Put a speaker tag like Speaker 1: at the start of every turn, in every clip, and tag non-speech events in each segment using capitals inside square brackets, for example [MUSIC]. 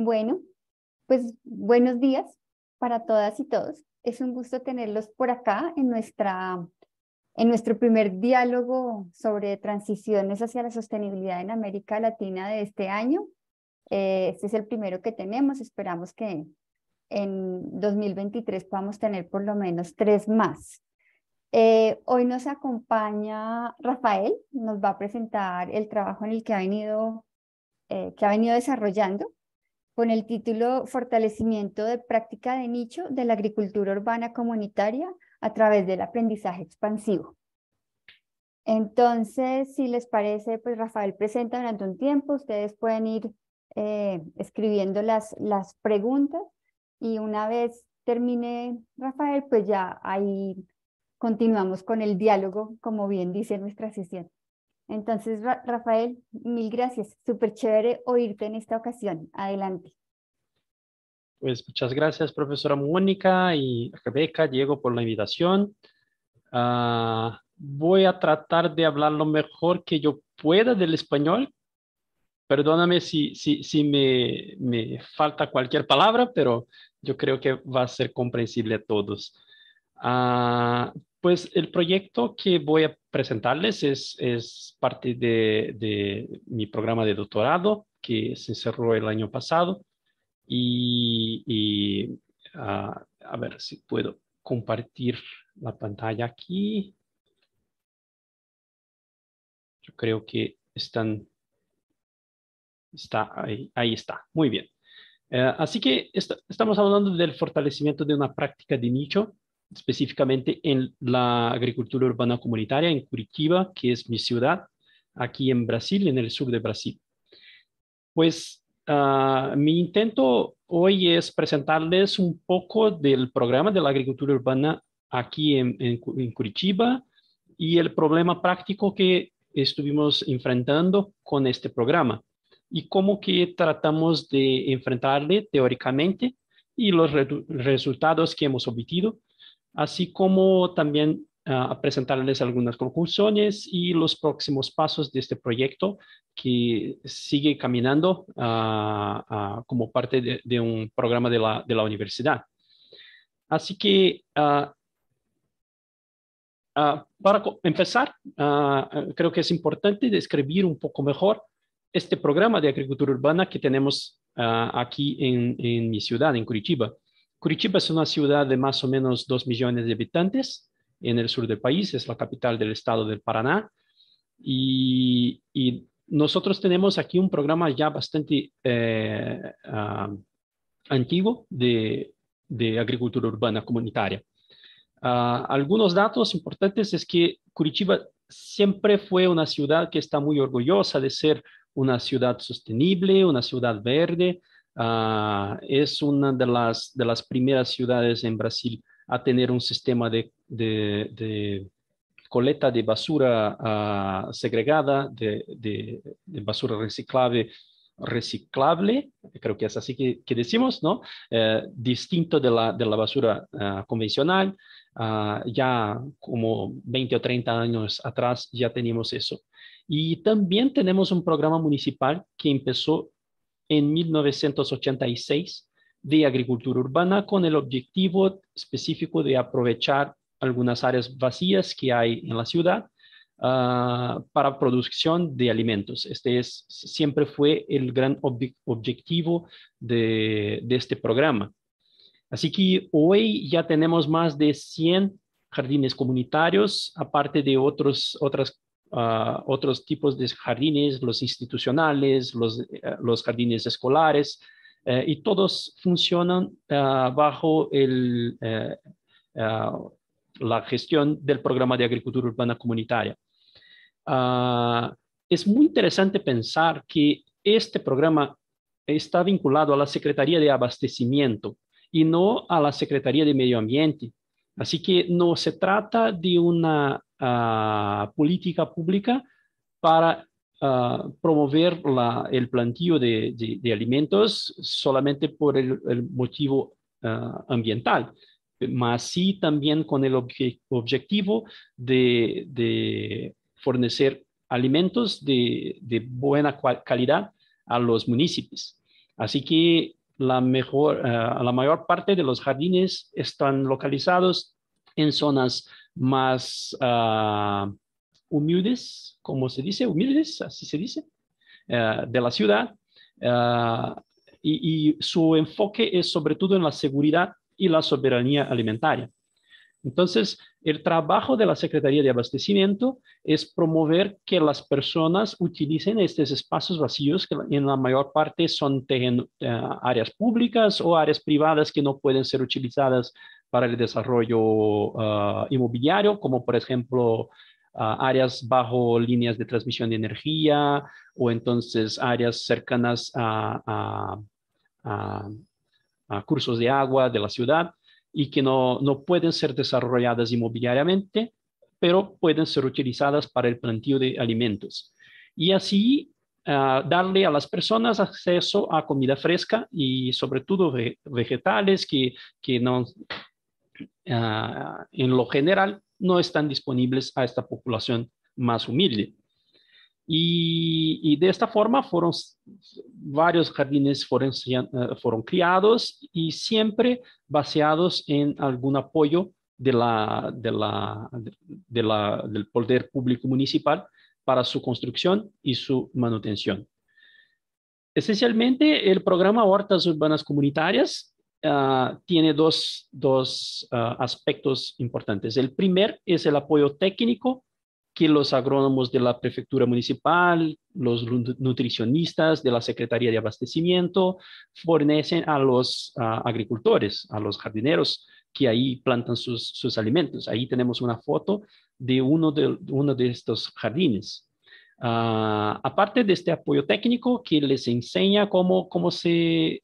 Speaker 1: Bueno, pues buenos días para todas y todos. Es un gusto tenerlos por acá en, nuestra, en nuestro primer diálogo sobre transiciones hacia la sostenibilidad en América Latina de este año. Eh, este es el primero que tenemos. Esperamos que en 2023 podamos tener por lo menos tres más. Eh, hoy nos acompaña Rafael, nos va a presentar el trabajo en el que ha venido, eh, que ha venido desarrollando con el título Fortalecimiento de práctica de nicho de la agricultura urbana comunitaria a través del aprendizaje expansivo. Entonces, si les parece, pues Rafael presenta durante un tiempo, ustedes pueden ir eh, escribiendo las, las preguntas y una vez termine Rafael, pues ya ahí continuamos con el diálogo, como bien dice nuestra sesión. Entonces, Rafael, mil gracias. Súper chévere oírte en esta ocasión. Adelante.
Speaker 2: Pues muchas gracias, profesora Mónica y Rebeca, Diego, por la invitación. Ah, voy a tratar de hablar lo mejor que yo pueda del español. Perdóname si, me, falta cualquier palabra, pero yo creo que va a ser comprensible a todos. Ah, pues el proyecto que voy a presentarles es, es parte de, de mi programa de doctorado que se cerró el año pasado y, ah, a ver si puedo compartir la pantalla aquí. Yo creo que están, está, ahí, ahí está, muy bien. Eh, así que estamos hablando del fortalecimiento de una práctica de nicho, específicamente en la agricultura urbana comunitaria en Curitiba, que es mi ciudad, aquí en Brasil, en el sur de Brasil. Pues Ah, mi intento hoy es presentarles un poco del programa de la agricultura urbana aquí en, Curitiba y el problema práctico que estuvimos enfrentando con este programa y cómo que tratamos de enfrentarle teóricamente y los resultados que hemos obtenido, así como también a presentarles algunas conclusiones y los próximos pasos de este proyecto que sigue caminando como parte de, un programa de la, universidad. Así que para empezar, creo que es importante describir un poco mejor este programa de agricultura urbana que tenemos aquí en, mi ciudad, en Curitiba. Curitiba es una ciudad de más o menos dos millones de habitantes en el sur del país, es la capital del estado del Paraná. Y, nosotros tenemos aquí un programa ya bastante eh, ah, antiguo de, agricultura urbana comunitaria. Ah, algunos datos importantes es que Curitiba siempre fue una ciudad que está muy orgullosa de ser una ciudad sostenible, una ciudad verde. Ah, es una de las, de las primeras ciudades en Brasil a tener un sistema de de, coleta de basura ah, segregada, de, de, basura reciclable, reciclable, creo que es así que, decimos, ¿no? Eh, distinto de la, de la basura ah, convencional. Ah, ya como 20 o 30 años atrás ya teníamos eso. Y también tenemos un programa municipal que empezó en 1986 de agricultura urbana con el objetivo específico de aprovechar algunas áreas vacías que hay en la ciudad ah, para producción de alimentos. Este es, siempre fue el gran objetivo de, este programa. Así que hoy ya tenemos más de 100 jardines comunitarios, aparte de otros, otras, ah, otros tipos de jardines, los institucionales, los, eh, los jardines escolares, eh, y todos funcionan ah, bajo el, eh, la gestión del programa de agricultura urbana comunitaria. Ah, es muy interesante pensar que este programa está vinculado a la Secretaría de Abastecimiento y no a la Secretaría de Medio Ambiente. Así que no se trata de una ah, política pública para ah, promover el plantío de, alimentos solamente por el motivo ambiental, más sí también con el objetivo de, fornecer alimentos de, buena calidad a los municipios. Así que la, mejor, eh, la mayor parte de los jardines están localizados en zonas más ah, humildes, como se dice, humildes, así se dice, eh, de la ciudad. Ah, y, su enfoque es sobre todo en la seguridad y la soberanía alimentaria. Entonces, el trabajo de la Secretaría de Abastecimiento es promover que las personas utilicen estos espacios vacíos, que en la mayor parte son eh, áreas públicas o áreas privadas que no pueden ser utilizadas para el desarrollo eh, inmobiliario, como por ejemplo eh, áreas bajo líneas de transmisión de energía o entonces áreas cercanas a a cursos de agua de la ciudad y que no, no pueden ser desarrolladas inmobiliariamente, pero pueden ser utilizadas para el plantío de alimentos. Y así ah, darle a las personas acceso a comida fresca y sobre todo de vegetales que, que no, ah, en lo general no están disponibles a esta población más humilde. Y de esta forma fueron varios jardines fueron eh, fueron criados y siempre baseados en algún apoyo de la, la, del poder público municipal para su construcción y su manutención. Esencialmente, el programa Hortas Urbanas Comunitarias ah, tiene dos, dos ah, aspectos importantes. El primer es el apoyo técnico que los agrónomos de la prefectura municipal, los nutricionistas de la Secretaría de Abastecimiento fornecen a los ah, agricultores, a los jardineros que ahí plantan sus, alimentos. Ahí tenemos una foto de uno de, uno de estos jardines. Ah, aparte de este apoyo técnico que les enseña cómo, cómo se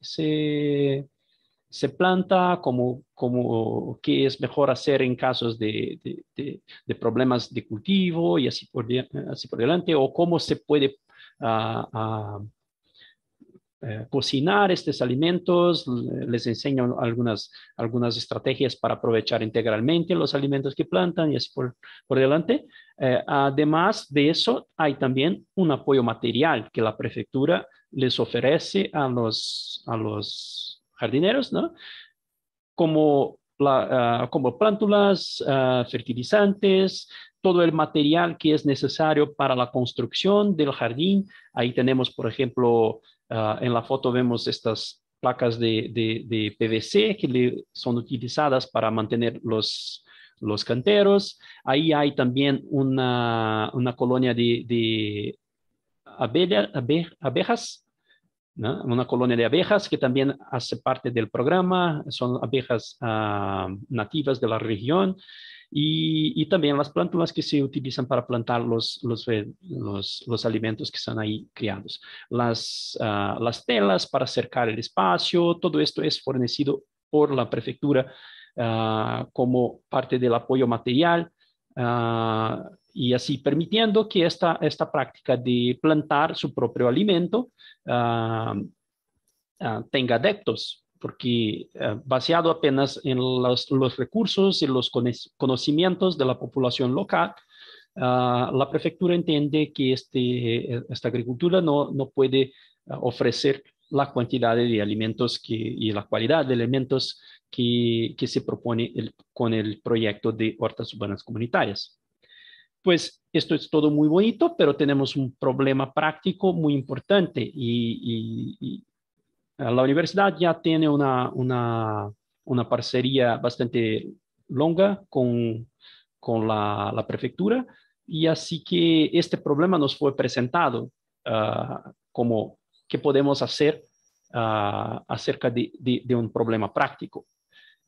Speaker 2: se planta, como, como qué es mejor hacer en casos de, de, problemas de cultivo y así por, así por delante, o cómo se puede ah, ah, eh, cocinar estos alimentos. Les enseño algunas, algunas estrategias para aprovechar integralmente los alimentos que plantan y así por, por delante. Eh, además de eso, hay también un apoyo material que la prefectura les ofrece a los... A los jardineros, ¿no? Como, ah, como plántulas, ah, fertilizantes, todo el material que es necesario para la construcción del jardín. Ahí tenemos, por ejemplo, ah, en la foto vemos estas placas de, PVC que son utilizadas para mantener los, los canteros. Ahí hay también una, colonia de, abejas una colonia de abejas que también hace parte del programa, son abejas ah, nativas de la región y, también las plántulas que se utilizan para plantar los, los, eh, alimentos que están ahí criados, las, ah, las telas para cercar el espacio, todo esto es fornecido por la prefectura ah, como parte del apoyo material y así permitiendo que esta, práctica de plantar su propio alimento ah, ah, tenga adeptos, porque ah, basado apenas en los, recursos y los conocimientos de la población local, la prefectura entiende que este, esta agricultura no, puede ofrecer la cantidad de alimentos y la calidad de alimentos que, se propone con el proyecto de hortas urbanas comunitarias pues esto es todo muy bonito, pero tenemos un problema práctico muy importante y, eh, la universidad ya tiene una, una, una parcería bastante longa con, con la, la, prefectura y así que este problema nos fue presentado ah, como qué podemos hacer ah, acerca de, de, un problema práctico.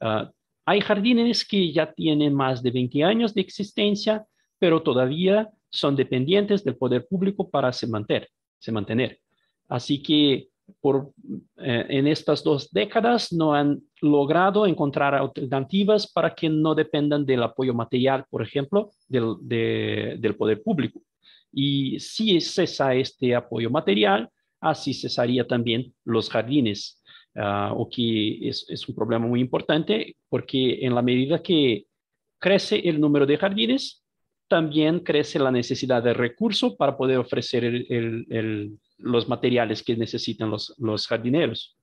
Speaker 2: Ah, hay jardines que ya tienen más de 20 años de existencia pero todavía son dependientes del poder público para se mantener. Se mantener. Así que por, eh, en estas dos décadas no han logrado encontrar alternativas para que no dependan del apoyo material, por ejemplo, del, poder público. Y si cesa este apoyo material, así cesaría también los jardines, ah, o que es, un problema muy importante porque en la medida que crece el número de jardines, también crece la necesidad de recursos para poder ofrecer los materiales que necesitan los, jardineros.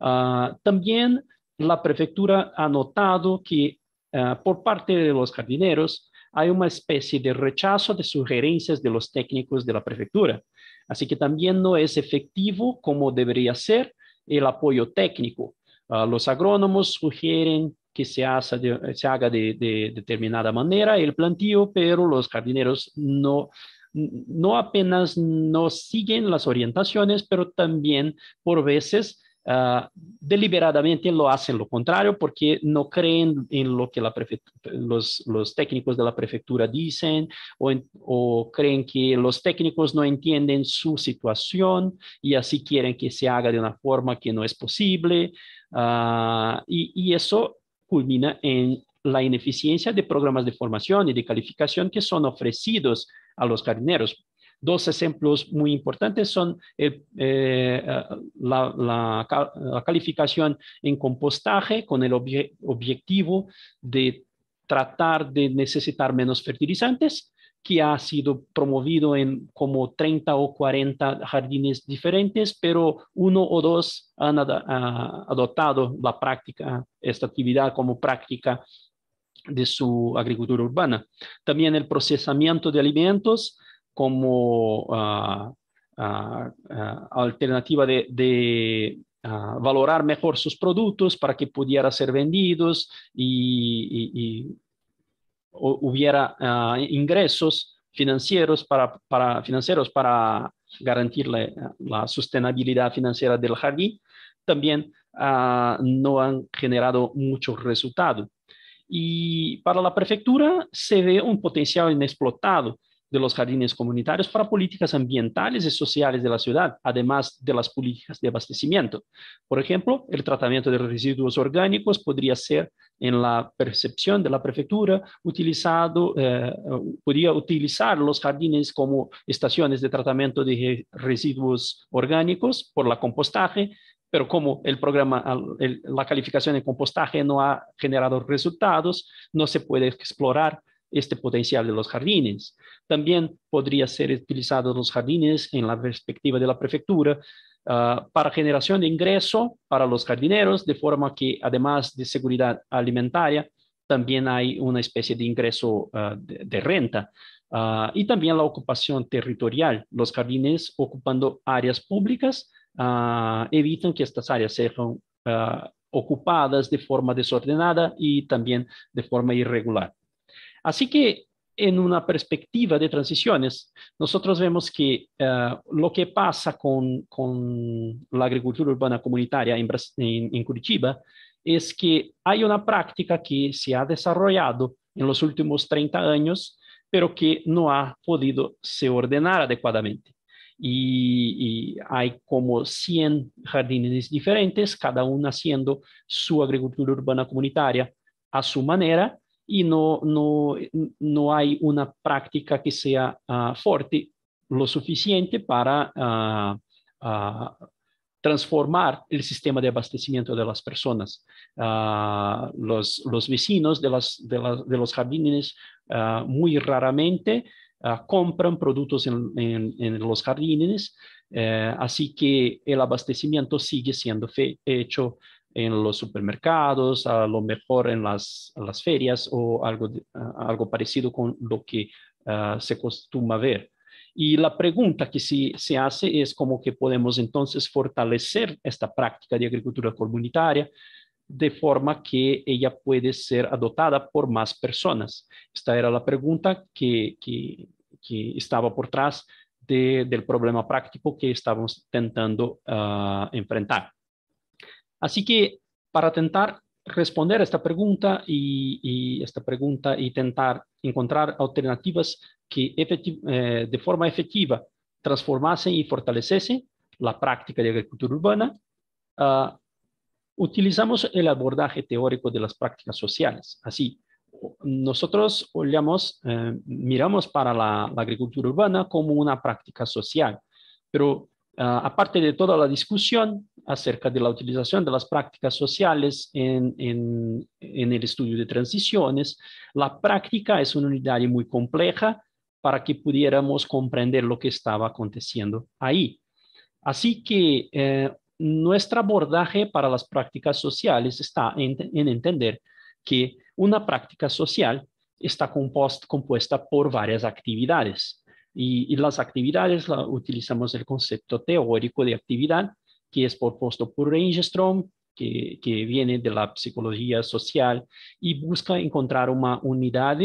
Speaker 2: Ah, también la prefectura ha notado que ah, por parte de los jardineros hay una especie de rechazo de sugerencias de los técnicos de la prefectura. Así que también no es efectivo como debería ser el apoyo técnico. Ah, los agrónomos sugieren que se, hace eh, haga de, determinada manera el plantío, pero los jardineros no, no apenas no siguen las orientaciones, pero también por veces ah, deliberadamente lo hacen lo contrario porque no creen en lo que los, técnicos de la prefectura dicen o, creen que los técnicos no entienden su situación y así quieren que se haga de una forma que no es posible. Ah, y, eso culmina en la ineficiencia de programas de formación y de calificación que son ofrecidos a los jardineros. Dos ejemplos muy importantes son eh, eh, la, calificación en compostaje con el objetivo de tratar de necesitar menos fertilizantes que ha sido promovido en como 30 o 40 jardines diferentes, pero uno o dos han ah, adoptado la práctica, esta actividad como práctica de su agricultura urbana. También el procesamiento de alimentos como ah, ah, alternativa de, valorar mejor sus productos para que pudieran ser vendidos y hubiera ah, ingresos financieros para, para, financieros para garantizar ah, la, sostenibilidad financiera del jardín, también ah, no han generado muchos resultados. Y para la prefectura se ve un potencial inexplotado de los jardines comunitarios para políticas ambientales y sociales de la ciudad, además de las políticas de abastecimiento. Por ejemplo, el tratamiento de residuos orgánicos podría ser en la percepción de la prefectura utilizado, eh, podría utilizar los jardines como estaciones de tratamiento de residuos orgánicos por la compostaje, pero como el programa, la calificación de compostaje no ha generado resultados, no se puede explorar este potencial de los jardines. También podría ser utilizado los jardines en la perspectiva de la prefectura ah, para generación de ingreso para los jardineros, de forma que además de seguridad alimentaria, también hay una especie de ingreso ah, de, renta. Ah, y también la ocupación territorial. Los jardines ocupando áreas públicas evitan que estas áreas sean ocupadas de forma desordenada y también de forma irregular. Así que en una perspectiva de transiciones, nosotros vemos que eh, lo que pasa con, la agricultura urbana comunitaria en, en, en, Curitiba es que hay una práctica que se ha desarrollado en los últimos 30 años, pero que no ha podido se ordenar adecuadamente. Y, y hay como 100 jardines diferentes, cada uno haciendo su agricultura urbana comunitaria a su manera, y no, no, no hay una práctica que sea ah, fuerte lo suficiente para ah, ah, transformar el sistema de abastecimiento de las personas. Los, los, vecinos de, las, de, los jardines muy raramente compran productos en, los jardines, eh, así que el abastecimiento sigue siendo fe, hecho en los supermercados, a lo mejor en las, las ferias o algo, algo parecido con lo que ah, se costuma ver. Y la pregunta que sí, se hace es cómo que podemos entonces fortalecer esta práctica de agricultura comunitaria de forma que ella puede ser adoptada por más personas. Esta era la pregunta que, que, estaba por detrás del problema práctico que estábamos intentando ah, enfrentar. Así que para intentar responder a esta pregunta y, esta pregunta y intentar encontrar alternativas que eh, de forma efectiva transformasen y fortalecesen la práctica de agricultura urbana, ah, utilizamos el abordaje teórico de las prácticas sociales. Así, nosotros eh, miramos para la, la, agricultura urbana como una práctica social, pero Ah, aparte de toda la discusión acerca de la utilización de las prácticas sociales en, el estudio de transiciones, la práctica es una unidad muy compleja para que pudiéramos comprender lo que estaba aconteciendo ahí. Así que eh, nuestro abordaje para las prácticas sociales está en, entender que una práctica social está compuesta por varias actividades y, las actividades, la, utilizamos el concepto teórico de actividad que es propuesto por rangestrom que, que, viene de la psicología social y busca encontrar una unidad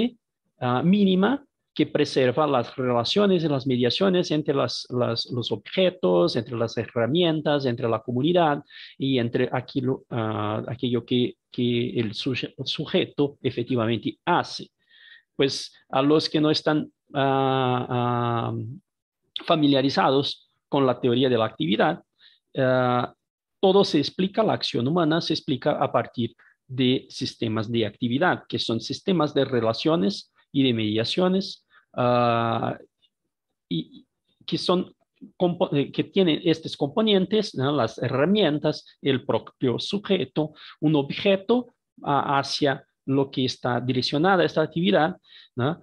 Speaker 2: ah, mínima que preserva las relaciones y las mediaciones entre las, los objetos, entre las herramientas, entre la comunidad y entre ah, aquello que, que el, el, sujeto efectivamente hace. Pues a los que no están Ah, ah, familiarizados con la teoría de la actividad, ah, todo se explica, la acción humana se explica a partir de sistemas de actividad, que son sistemas de relaciones y de mediaciones, y que son eh, que tienen estos componentes, las herramientas, el propio sujeto, un objeto hacia lo que está direccionada esta actividad, ¿no?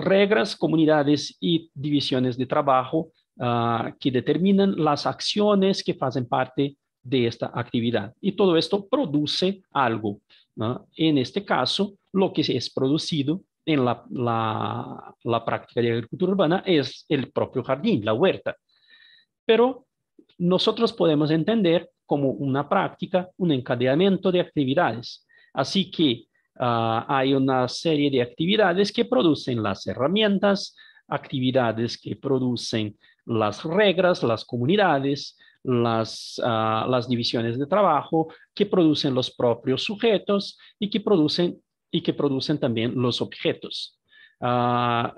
Speaker 2: reglas, comunidades y divisiones de trabajo ah, que determinan las acciones que hacen parte de esta actividad. Y todo esto produce algo. En este caso, lo que es producido en la, la, práctica de agricultura urbana es el propio jardín, la huerta. Pero nosotros podemos entender como una práctica un encadenamiento de actividades. Así que Ah, hay una serie de actividades que producen las herramientas, actividades que producen las reglas, las comunidades, ah, las, divisiones de trabajo, que producen los propios sujetos y que producen, y que producen también los objetos. Ah,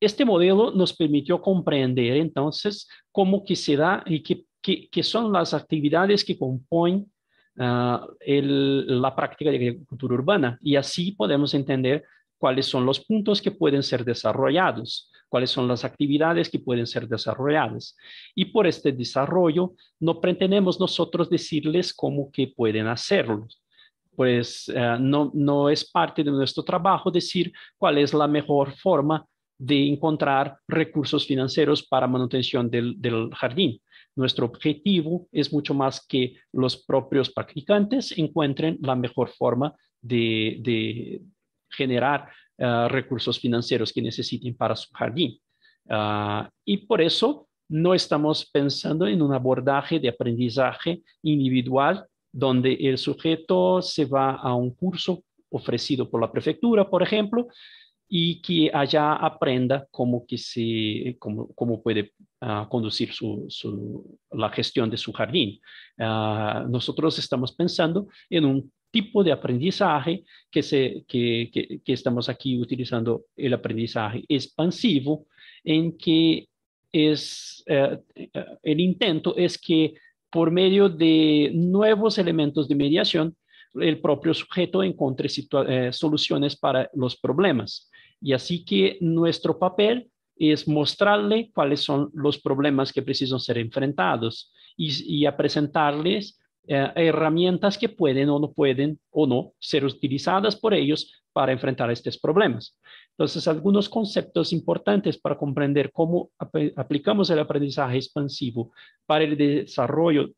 Speaker 2: este modelo nos permitió comprender entonces cómo que se da y qué son las actividades que componen Ah, la práctica de agricultura urbana y así podemos entender cuáles son los puntos que pueden ser desarrollados, cuáles son las actividades que pueden ser desarrolladas. Y por este desarrollo no pretendemos nosotros decirles cómo que pueden hacerlo. Pues ah, no, no es parte de nuestro trabajo decir cuál es la mejor forma de encontrar recursos financieros para manutención del jardín. Nuestro objetivo es mucho más que los propios practicantes encuentren la mejor forma de, generar ah, recursos financieros que necesiten para su jardín. Ah, y por eso no estamos pensando en un abordaje de aprendizaje individual donde el sujeto se va a un curso ofrecido por la prefectura, por ejemplo, y que allá aprenda cómo, que se, puede ah, conducir su, la gestión de su jardín. Ah, nosotros estamos pensando en un tipo de aprendizaje que, se, que, estamos aquí utilizando el aprendizaje expansivo en que es, eh, eh, el intento es que por medio de nuevos elementos de mediación el propio sujeto encuentre eh, soluciones para los problemas. Y así que nuestro papel es mostrarle cuáles son los problemas que precisan ser enfrentados y, y presentarles eh, herramientas que pueden o no pueden o no ser utilizadas por ellos para enfrentar estos problemas. Entonces, algunos conceptos importantes para comprender cómo aplicamos el aprendizaje expansivo para el desarrollo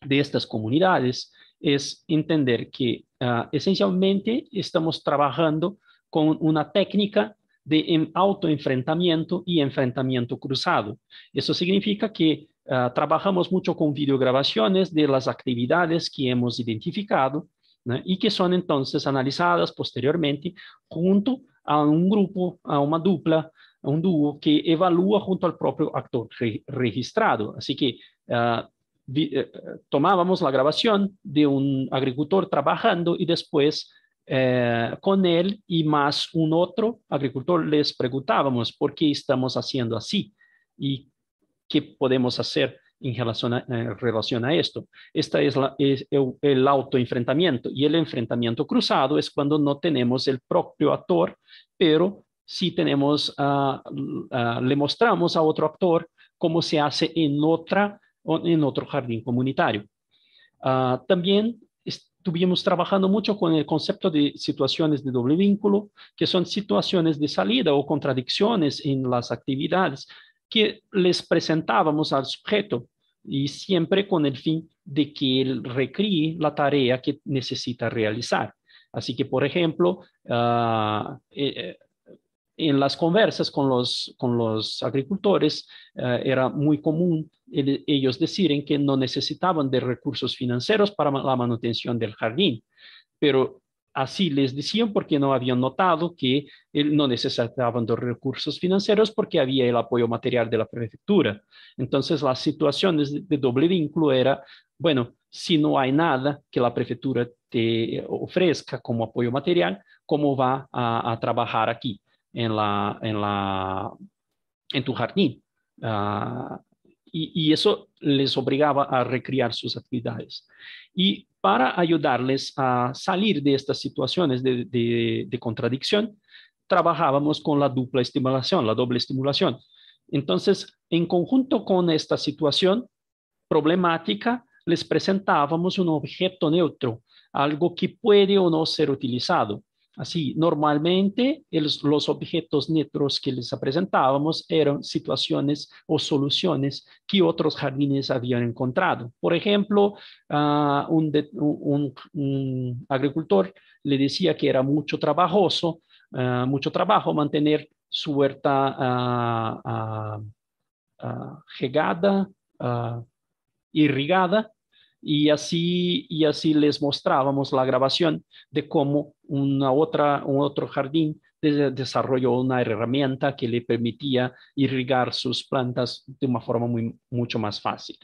Speaker 2: de estas comunidades es entender que ah, esencialmente estamos trabajando con una técnica de em, autoenfrentamiento y enfrentamiento cruzado. Eso significa que ah, trabajamos mucho con videograbaciones de las actividades que hemos identificado y que son entonces analizadas posteriormente junto a un grupo, a una dupla, a un dúo que evalúa junto al propio actor registrado. Así que ah, eh, tomábamos la grabación de un agricultor trabajando y después eh, con él y más un otro agricultor les preguntábamos por qué estamos haciendo así y qué podemos hacer en relación a, esto. Este es, la, el, auto autoenfrentamiento y el enfrentamiento cruzado es cuando no tenemos el propio actor, pero sí tenemos, ah, ah, le mostramos a otro actor cómo se hace en otra en otro jardín comunitario. Ah, también estuvimos trabajando mucho con el concepto de situaciones de doble vínculo, que son situaciones de salida o contradicciones en las actividades que les presentábamos al sujeto y siempre con el fin de que él recríe la tarea que necesita realizar. Así que, por ejemplo, ah, eh, eh, en las conversas con los, con los agricultores ah, era muy común ellos deciden que no necesitaban de recursos financieros para la manutención del jardín, pero así les decían porque no habían notado que no necesitaban de recursos financieros porque había el apoyo material de la prefectura. Entonces las situaciones de doble vínculo era, bueno, si no hay nada que la prefectura te ofrezca como apoyo material, ¿cómo va a, trabajar aquí en, la, en, la, en tu jardín? Ah, y, eso les obligaba a recrear sus actividades. Y para ayudarles a salir de estas situaciones de contradicción, trabajábamos con la dupla estimulación, la doble estimulación. Entonces, en conjunto con esta situación problemática, les presentábamos un objeto neutro, algo que puede o no ser utilizado. Así, normalmente los, objetos neutros que les presentábamos eran situaciones o soluciones que otros jardines habían encontrado. Por ejemplo, un, agricultor le decía que era mucho trabajoso, eh, mucho trabajo mantener su huerta ah, ah, ah, regada, irrigada, y así, y así les mostrábamos la grabación de cómo una otra, un otro jardín desarrolló una herramienta que le permitía irrigar sus plantas de una forma muy, mucho más fácil.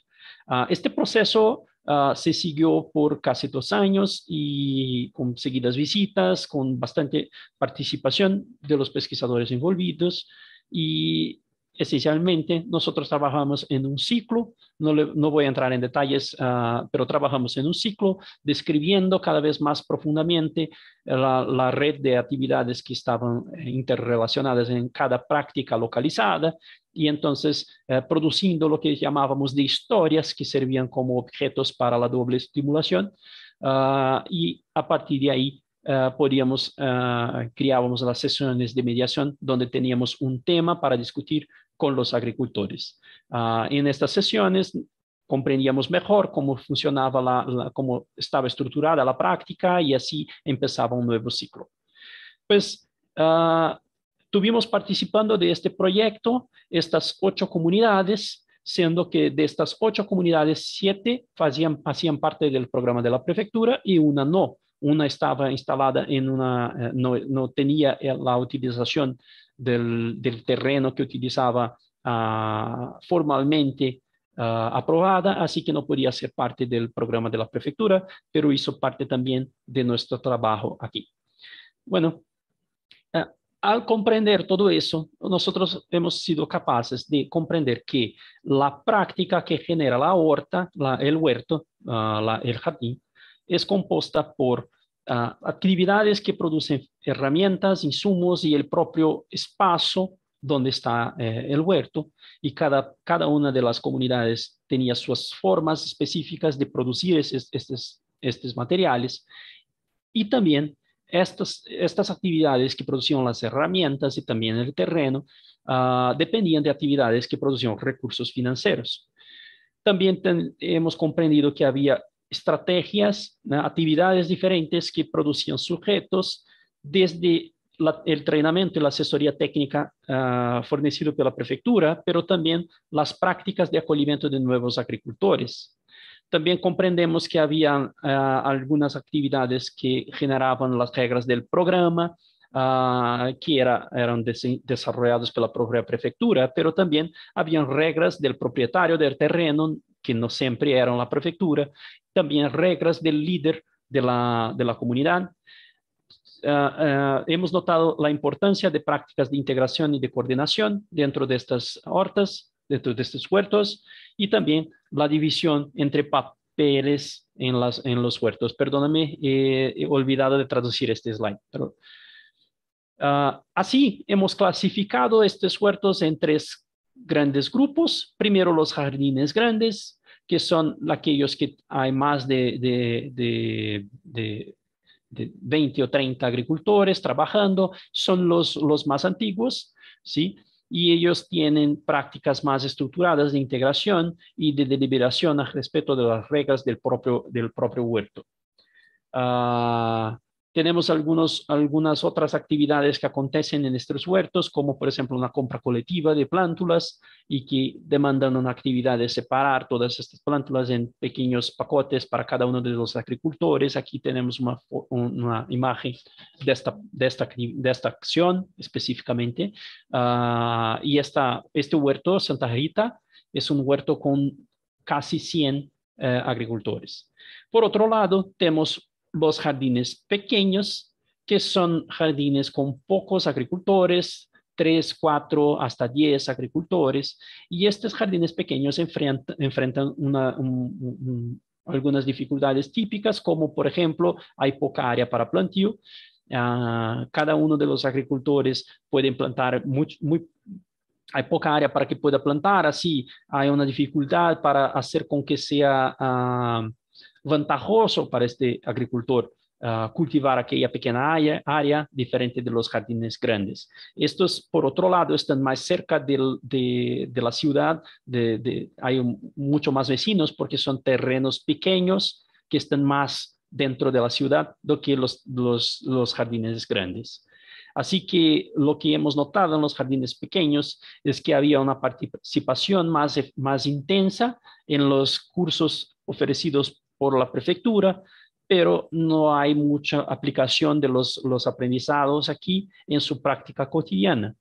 Speaker 2: Ah, este proceso ah, se siguió por casi dos años y con seguidas visitas, con bastante participación de los pesquisadores envolvidos y esencialmente nosotros trabajamos en un ciclo, no, voy a entrar en detalles, ah, pero trabajamos en un ciclo describiendo cada vez más profundamente la, red de actividades que estaban interrelacionadas en cada práctica localizada y entonces eh, produciendo lo que llamábamos de historias que servían como objetos para la doble estimulación ah, y a partir de ahí eh, podíamos, eh, creábamos las sesiones de mediación donde teníamos un tema para discutir con los agricultores. Ah, en estas sesiones comprendíamos mejor cómo funcionaba, la, cómo estaba estructurada la práctica y así empezaba un nuevo ciclo. Pues ah, tuvimos participando de este proyecto estas ocho comunidades, siendo que de estas ocho comunidades, siete hacían, hacían parte del programa de la prefectura y una no. Una estaba instalada en una, eh, no, no tenía eh, la utilización del, terreno que utilizaba ah, formalmente ah, aprobada, así que no podía ser parte del programa de la prefectura, pero hizo parte también de nuestro trabajo aquí. Bueno, ah, al comprender todo eso, nosotros hemos sido capaces de comprender que la práctica que genera la horta, el huerto, la, el jardín, es compuesta por actividades que producen herramientas, insumos y el propio espacio donde está eh, el huerto y cada, cada una de las comunidades tenía sus formas específicas de producir estos, materiales y también estas, estas actividades que producían las herramientas y también el terreno ah, dependían de actividades que producían recursos financieros. También hemos comprendido que había estrategias, actividades diferentes que producían sujetos desde el entrenamiento y la asesoría técnica ah, fornecido por la prefectura, pero también las prácticas de acogimiento de nuevos agricultores. También comprendemos que había ah, algunas actividades que generaban las reglas del programa, ah, que eran desarrolladas por la propia prefectura, pero también habían reglas del propietario del terreno que no siempre eran la prefectura, también reglas del líder de la, de la comunidad. Ah, ah, hemos notado la importancia de prácticas de integración y de coordinación dentro de estas hortas, dentro de estos huertos, y también la división entre papeles en, las, en los huertos. Perdóname, eh, he olvidado de traducir este slide. Pero, ah, así, hemos clasificado estos huertos en tres grandes grupos. Primero los jardines grandes, que son aquellos que hay más de, 20 o 30 agricultores trabajando, son los, los más antiguos, ¿sí? Y ellos tienen prácticas más estructuradas de integración y de deliberación al respecto de las reglas del propio, del propio huerto. Ah, tenemos algunos, algunas otras actividades que acontecen en estos huertos, como por ejemplo una compra colectiva de plántulas y que demandan una actividad de separar todas estas plántulas en pequeños pacotes para cada uno de los agricultores. Aquí tenemos una, imagen de esta, acción específicamente. Ah, y esta, este huerto, Santa Rita, es un huerto con casi 100 eh, agricultores. Por otro lado, tenemos los jardines pequeños, que son jardines con pocos agricultores, tres, cuatro, hasta diez agricultores, y estos jardines pequeños enfrentan algunas dificultades típicas, como por ejemplo hay poca área para plantío. Ah, cada uno de los agricultores puede plantar muy, hay poca área para que pueda plantar, así hay una dificultad para hacer con que sea ah, vantajoso para este agricultor ah, cultivar aquella pequeña área, área, diferente de los jardines grandes. Estos, por otro lado, están más cerca de, de, la ciudad, de, hay mucho más vecinos porque son terrenos pequeños que están más dentro de la ciudad do que los, los, los jardines grandes. Así que lo que hemos notado en los jardines pequeños es que había una participación más, más intensa en los cursos ofrecidos por la prefectura, pero no hay mucha aplicación de los, los aprendizados aquí en su práctica cotidiana.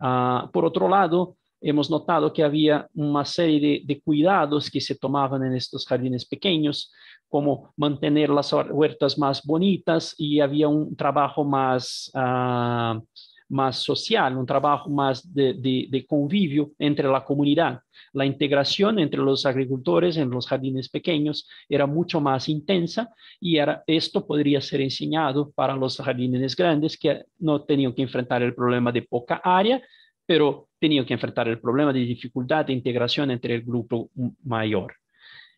Speaker 2: Ah, por otro lado, hemos notado que había una serie de, cuidados que se tomaban en estos jardines pequeños, como mantener las huertas más bonitas y había un trabajo más ah, más social, un trabajo más de, convivio entre la comunidad. La integración entre los agricultores en los jardines pequeños era mucho más intensa y esto podría ser enseñado para los jardines grandes que no tenían que enfrentar el problema de poca área, pero tenían que enfrentar el problema de dificultad de integración entre el grupo mayor.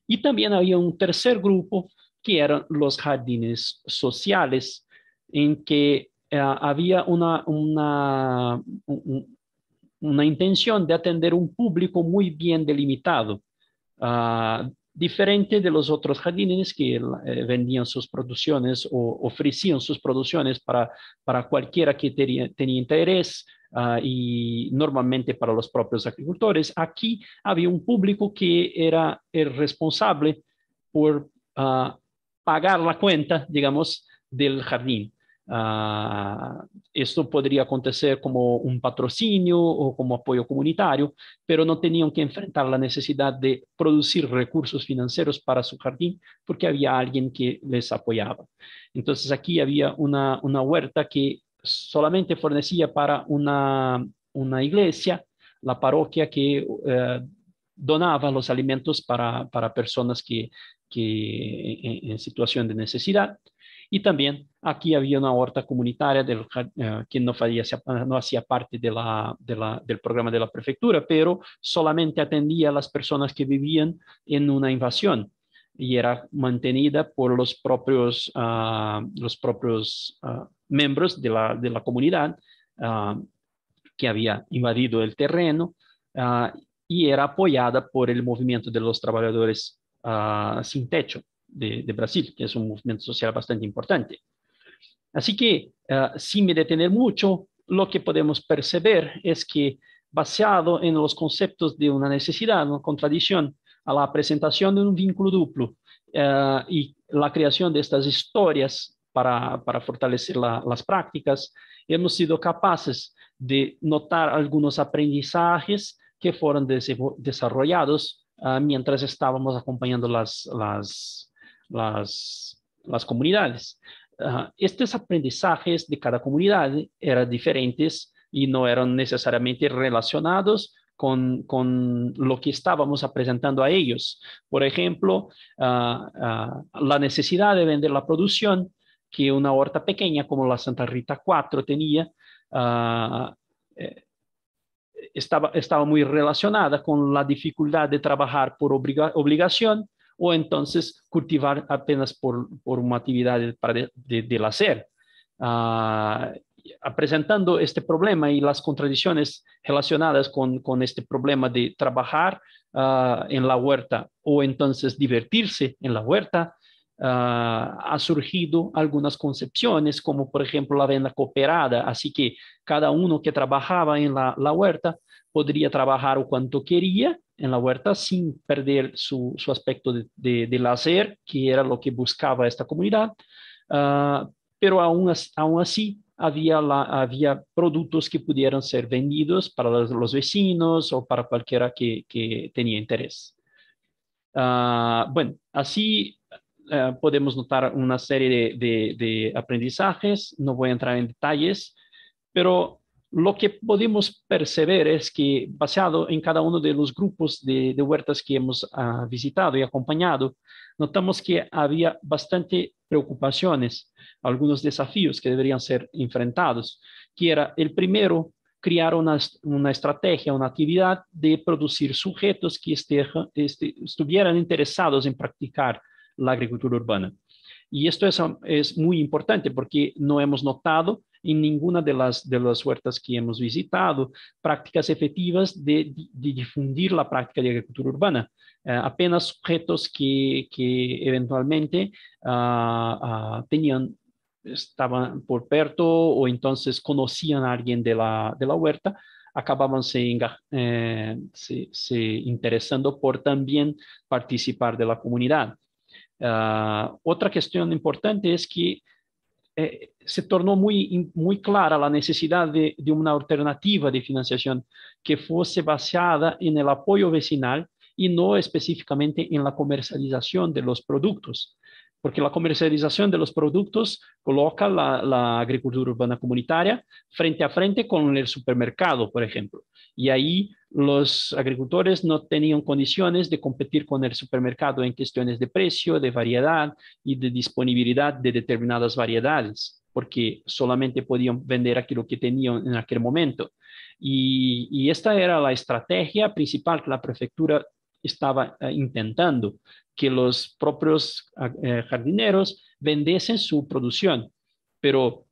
Speaker 2: Y también había un tercer grupo que eran los jardines sociales, en que eh, había una, una, una, intención de atender un público muy bien delimitado, ah, diferente de los otros jardines que eh, vendían sus producciones o ofrecían sus producciones para, para cualquiera que tenía, interés ah, y normalmente para los propios agricultores. Aquí había un público que era el eh, responsable por ah, pagar la cuenta, digamos, del jardín. Ah, esto podría acontecer como un patrocinio o como apoyo comunitario, pero no tenían que enfrentar la necesidad de producir recursos financieros para su jardín porque había alguien que les apoyaba. Entonces aquí había una, una huerta que solamente fornecía para una, una iglesia, la parroquia que eh, donaba los alimentos para, para personas que, que en situación de necesidad. Y también aquí había una horta comunitaria del, eh, que no, hacía, no hacía parte de la, del programa de la prefectura, pero solamente atendía a las personas que vivían en una invasión y era mantenida por los propios, ah, los propios ah, miembros de la comunidad ah, que había invadido el terreno y era apoyada por el movimiento de los trabajadores sin techo de, Brasil, que es un movimiento social bastante importante. Así que, ah, sin me detener mucho, lo que podemos percibir es que, basado en los conceptos de una necesidad, una contradicción, a la presentación de un vínculo duplo ah, y la creación de estas historias para, para fortalecer las prácticas, hemos sido capaces de notar algunos aprendizajes que fueron desarrollados ah, mientras estábamos acompañando las, las, las, comunidades. Ah, estos aprendizajes de cada comunidad eran diferentes y no eran necesariamente relacionados con, lo que estábamos presentando a ellos. Por ejemplo, ah, ah, la necesidad de vender la producción que una horta pequeña como la Santa Rita 4 tenía, eh, estaba, muy relacionada con la dificultad de trabajar por obligación o entonces cultivar apenas por, por una actividad de, del hacer. Apresentando ah, presentando este problema y las contradicciones relacionadas con, este problema de trabajar ah, en la huerta o entonces divertirse en la huerta, ah, ha surgido algunas concepciones como por ejemplo la venda cooperada, así que cada uno que trabajaba en la huerta podría trabajar o cuanto quería en la huerta sin perder su, su aspecto de, de, de, lazer, que era lo que buscaba esta comunidad, ah, pero aún, aún así había, la, había productos que pudieran ser vendidos para los, vecinos o para cualquiera que, que tenía interés. Ah, bueno, así ah, podemos notar una serie de, de, aprendizajes, no voy a entrar en detalles, pero lo que podemos percibir es que basado en cada uno de los grupos de, huertas que hemos ah, visitado y acompañado, notamos que había bastante preocupaciones, algunos desafíos que deberían ser enfrentados, que era el primero, crear una, una estrategia, una actividad de producir sujetos que este, este, estuvieran interesados en practicar la agricultura urbana. Y esto es, es muy importante porque no hemos notado en ninguna de las huertas que hemos visitado prácticas efectivas de, difundir la práctica de agricultura urbana. Eh, apenas sujetos que, que eventualmente ah, ah, tenían estaban por perto o entonces conocían a alguien de la, de la huerta, acababan se, eh, se, interesando por también participar de la comunidad. Ah, otra cuestión importante es que eh, se tornó muy, muy clara la necesidad de, una alternativa de financiación que fuese basada en el apoyo vecinal y no específicamente en la comercialización de los productos, porque la comercialización de los productos coloca la, la agricultura urbana comunitaria frente a frente con el supermercado, por ejemplo, y ahí los agricultores no tenían condiciones de competir con el supermercado en cuestiones de precio, de variedad y de disponibilidad de determinadas variedades, porque solamente podían vender aquello que tenían en aquel momento. Y, esta era la estrategia principal que la prefectura estaba eh, intentando, que los propios eh, jardineros vendiesen su producción, pero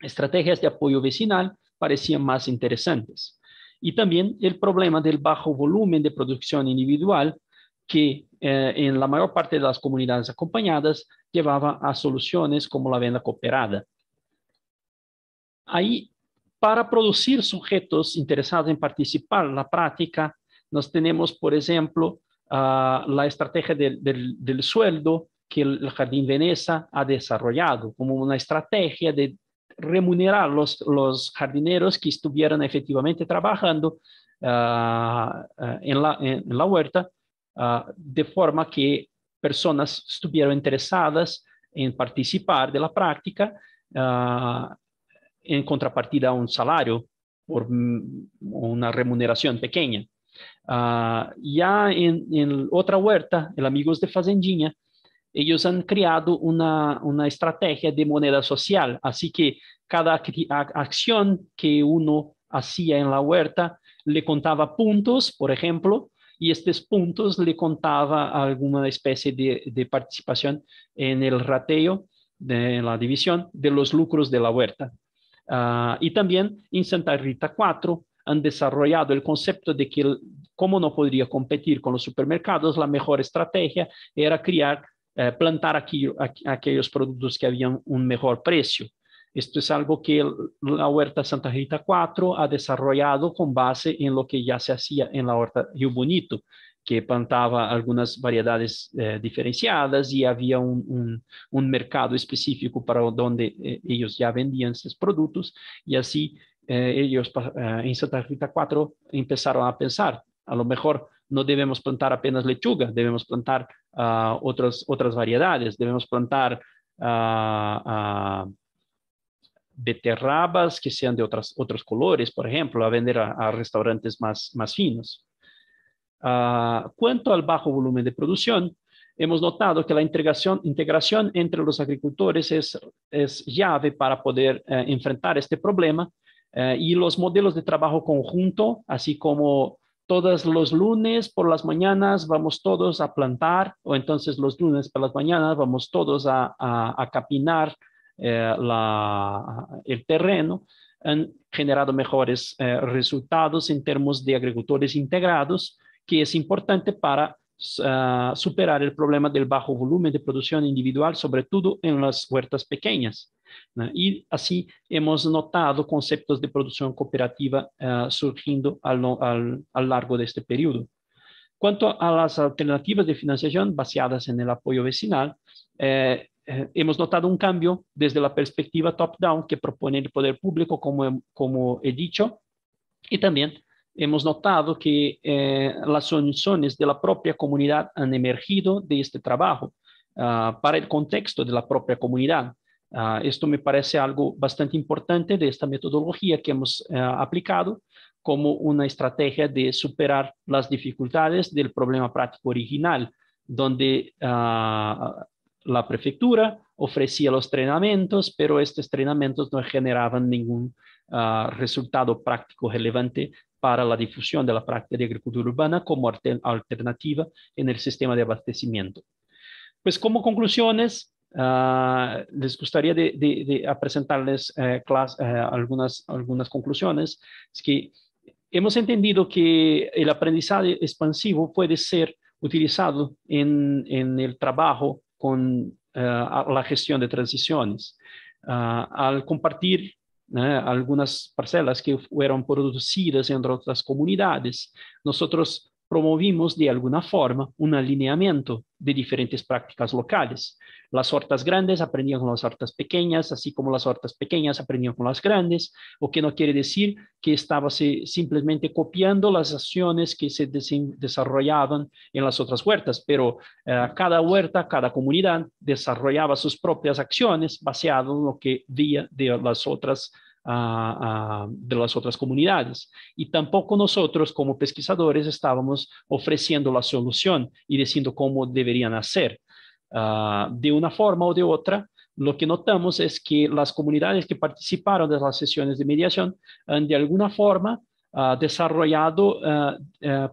Speaker 2: estrategias de apoyo vecinal parecían más interesantes. Y también el problema del bajo volumen de producción individual que eh, en la mayor parte de las comunidades acompañadas llevaba a soluciones como la venta cooperada. Ahí, para producir sujetos interesados en participar en la práctica, nos tenemos, por ejemplo, la estrategia del, del sueldo que el Jardín Veneza ha desarrollado como una estrategia de remunerar los, los jardineros que estuvieran efectivamente trabajando ah, ah, en, la, huerta, ah, de forma que personas estuvieran interesadas en participar de la práctica en contrapartida a un salario por mm, una remuneración pequeña. ya en, en, otra huerta, el Amigos de Fazendinha, ellos han creado una, una estrategia de moneda social. Así que cada acción que uno hacía en la huerta le contaba puntos, por ejemplo, y estos puntos le contaba alguna especie de, participación en el rateo de la división de los lucros de la huerta. Ah, y también en Santa Rita 4 han desarrollado el concepto de que como no podría competir con los supermercados, la mejor estrategia era crear eh, plantar aquí, aquellos productos que habían un mejor precio. Esto es algo que la Huerta Santa Rita 4 ha desarrollado con base en lo que ya se hacía en la Huerta Rio Bonito, que plantaba algunas variedades eh, diferenciadas y había un, mercado específico para donde eh, ellos ya vendían sus productos y así ellos en Santa Rita 4 empezaron a pensar, a lo mejor no debemos plantar apenas lechuga, debemos plantar ah, otras, otras variedades, debemos plantar ah, ah, beterrabas que sean de otras, otros colores, por ejemplo, a vender a, restaurantes más, más finos. cuanto al bajo volumen de producción, hemos notado que la integración, integración entre los agricultores es, es llave para poder eh, enfrentar este problema eh, y los modelos de trabajo conjunto, así como todos los lunes por las mañanas vamos todos a plantar, o entonces los lunes por las mañanas vamos todos a, capinar eh, el terreno, han generado mejores eh, resultados en términos de agricultores integrados, que es importante para eh, superar el problema del bajo volumen de producción individual, sobre todo en las huertas pequeñas. Y así hemos notado conceptos de producción cooperativa eh, surgiendo a lo largo de este periodo. Cuanto a las alternativas de financiación basadas en el apoyo vecinal, eh, eh, hemos notado un cambio desde la perspectiva top-down que propone el poder público, como, como he dicho, y también hemos notado que las soluciones de la propia comunidad han emergido de este trabajo ah, para el contexto de la propia comunidad. Ah, esto me parece algo bastante importante de esta metodología que hemos eh, aplicado como una estrategia de superar las dificultades del problema práctico original, donde ah, la prefectura ofrecía los entrenamientos, pero estos entrenamientos no generaban ningún ah, resultado práctico relevante para la difusión de la práctica de agricultura urbana como alternativa en el sistema de abastecimiento. Pues como conclusiones, Ah, les gustaría de, presentarles eh, eh, algunas, algunas conclusiones. Es que hemos entendido que el aprendizaje expansivo puede ser utilizado en, el trabajo con eh, la gestión de transiciones. Ah, al compartir algunas parcelas que fueron producidas entre otras comunidades, nosotros promovimos de alguna forma un alineamiento de diferentes prácticas locales. Las hortas grandes aprendían con las hortas pequeñas, así como las hortas pequeñas aprendían con las grandes, o que no quiere decir que estaba simplemente copiando las acciones que se desarrollaban en las otras huertas, pero eh, cada huerta, cada comunidad desarrollaba sus propias acciones basadas en lo que veía de las otras de las otras comunidades. Y tampoco nosotros como pesquisadores estábamos ofreciendo la solución y diciendo cómo deberían hacer. Ah, de una forma o de otra, lo que notamos es que las comunidades que participaron de las sesiones de mediación han de alguna forma ah, desarrollado ah,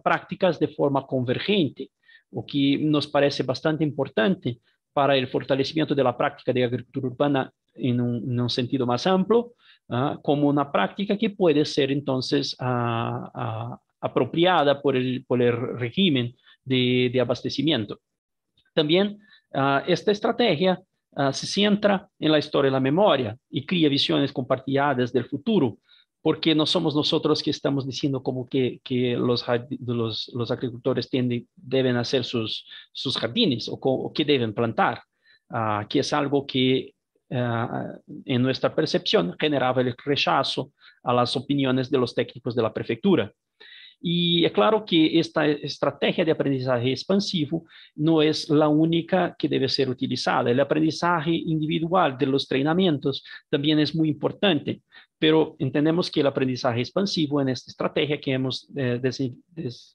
Speaker 2: prácticas de forma convergente, lo que nos parece bastante importante para el fortalecimiento de la práctica de agricultura urbana en un sentido más amplio ¿ah? como una práctica que puede ser entonces ah, ah, apropiada por el, por régimen de, abastecimiento. También esta estrategia se centra en la historia y la memoria y cría visiones compartidas del futuro, porque no somos nosotros que estamos diciendo como que, los, los, agricultores deben hacer sus, sus jardines o, o que deben plantar, que es algo que eh, en nuestra percepción, generaba el rechazo a las opiniones de los técnicos de la prefectura. Y es claro que esta estrategia de aprendizaje expansivo no es la única que debe ser utilizada. El aprendizaje individual de los entrenamientos también es muy importante, pero entendemos que el aprendizaje expansivo en esta estrategia que hemos eh,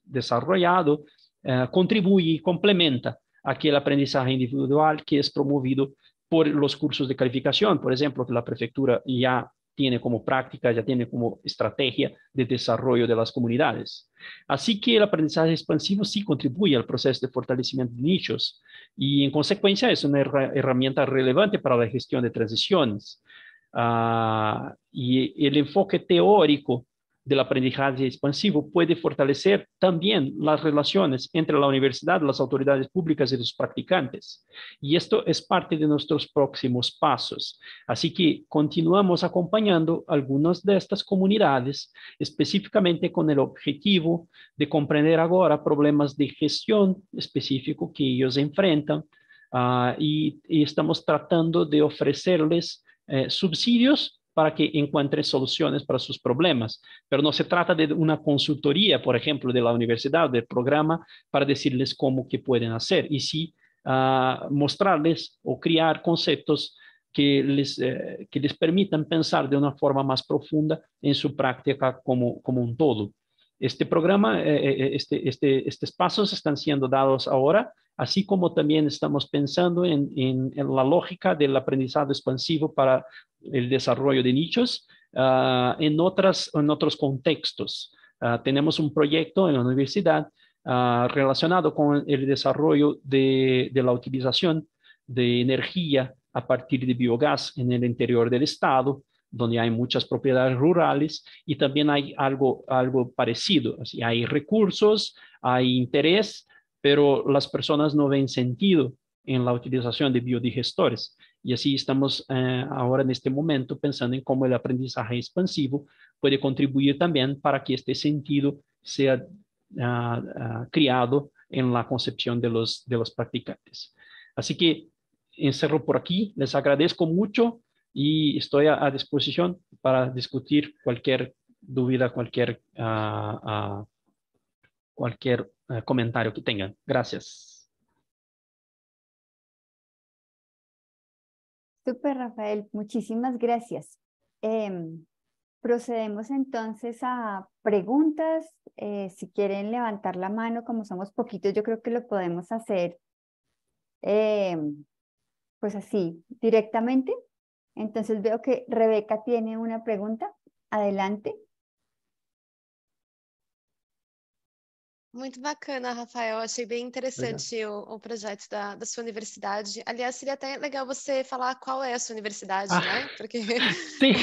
Speaker 2: desarrollado eh, contribuye y complementa aquel aprendizaje individual que es promovido por los cursos de calificación, por ejemplo, que la prefectura ya tiene como práctica, ya tiene como estrategia de desarrollo de las comunidades. Así que el aprendizaje expansivo sí contribuye al proceso de fortalecimiento de nichos y en consecuencia es una herramienta relevante para la gestión de transiciones. Ah, y el enfoque teórico del aprendizaje expansivo puede fortalecer también las relaciones entre la universidad, las autoridades públicas y los practicantes. Y esto es parte de nuestros próximos pasos. Así que continuamos acompañando algunas de estas comunidades, específicamente con el objetivo de comprender ahora problemas de gestión específico que ellos enfrentan. Ah, y, estamos tratando de ofrecerles eh, subsidios para que encuentre soluciones para sus problemas. Pero no se trata de una consultoría, por ejemplo, de la universidad, del programa, para decirles cómo que pueden hacer y sí ah, mostrarles o crear conceptos que les, eh, les permitan pensar de una forma más profunda en su práctica como un todo. Este programa, eh, eh, eh, este, este, estos pasos están siendo dados ahora, así como también estamos pensando en, la lógica del aprendizaje expansivo para el desarrollo de nichos ah, en, otras, otros contextos. Ah, tenemos un proyecto en la universidad ah, relacionado con el desarrollo de, de la utilización de energía a partir de biogás en el interior del estado, donde hay muchas propiedades rurales y también hay algo, algo parecido. Así, hay recursos, hay interés, pero las personas no ven sentido en la utilización de biodigestores. Y así estamos eh, ahora en este momento pensando en cómo el aprendizaje expansivo puede contribuir también para que este sentido sea creado ah, ah, criado en la concepción de los, de los practicantes. Así que encerro eh, por aquí. Les agradezco mucho y estoy a, disposición para discutir cualquier duda, cualquier, ah, ah, cualquier eh, comentario que tengan. Gracias.
Speaker 1: Super, Rafael. Muchísimas gracias. Em, procedemos entonces a preguntas. Eh, si quieren levantar la mano, como somos poquitos, yo creo que lo podemos hacer em, pues así, directamente. Entonces veo que Rebeca tiene una pregunta. Adelante.
Speaker 3: Muito bacana, Rafael. Achei bem interessante o, o projeto da, da sua universidade. Aliás, seria até legal você falar qual é a sua universidade, ah, né? Porque... [LAUGHS] Sim,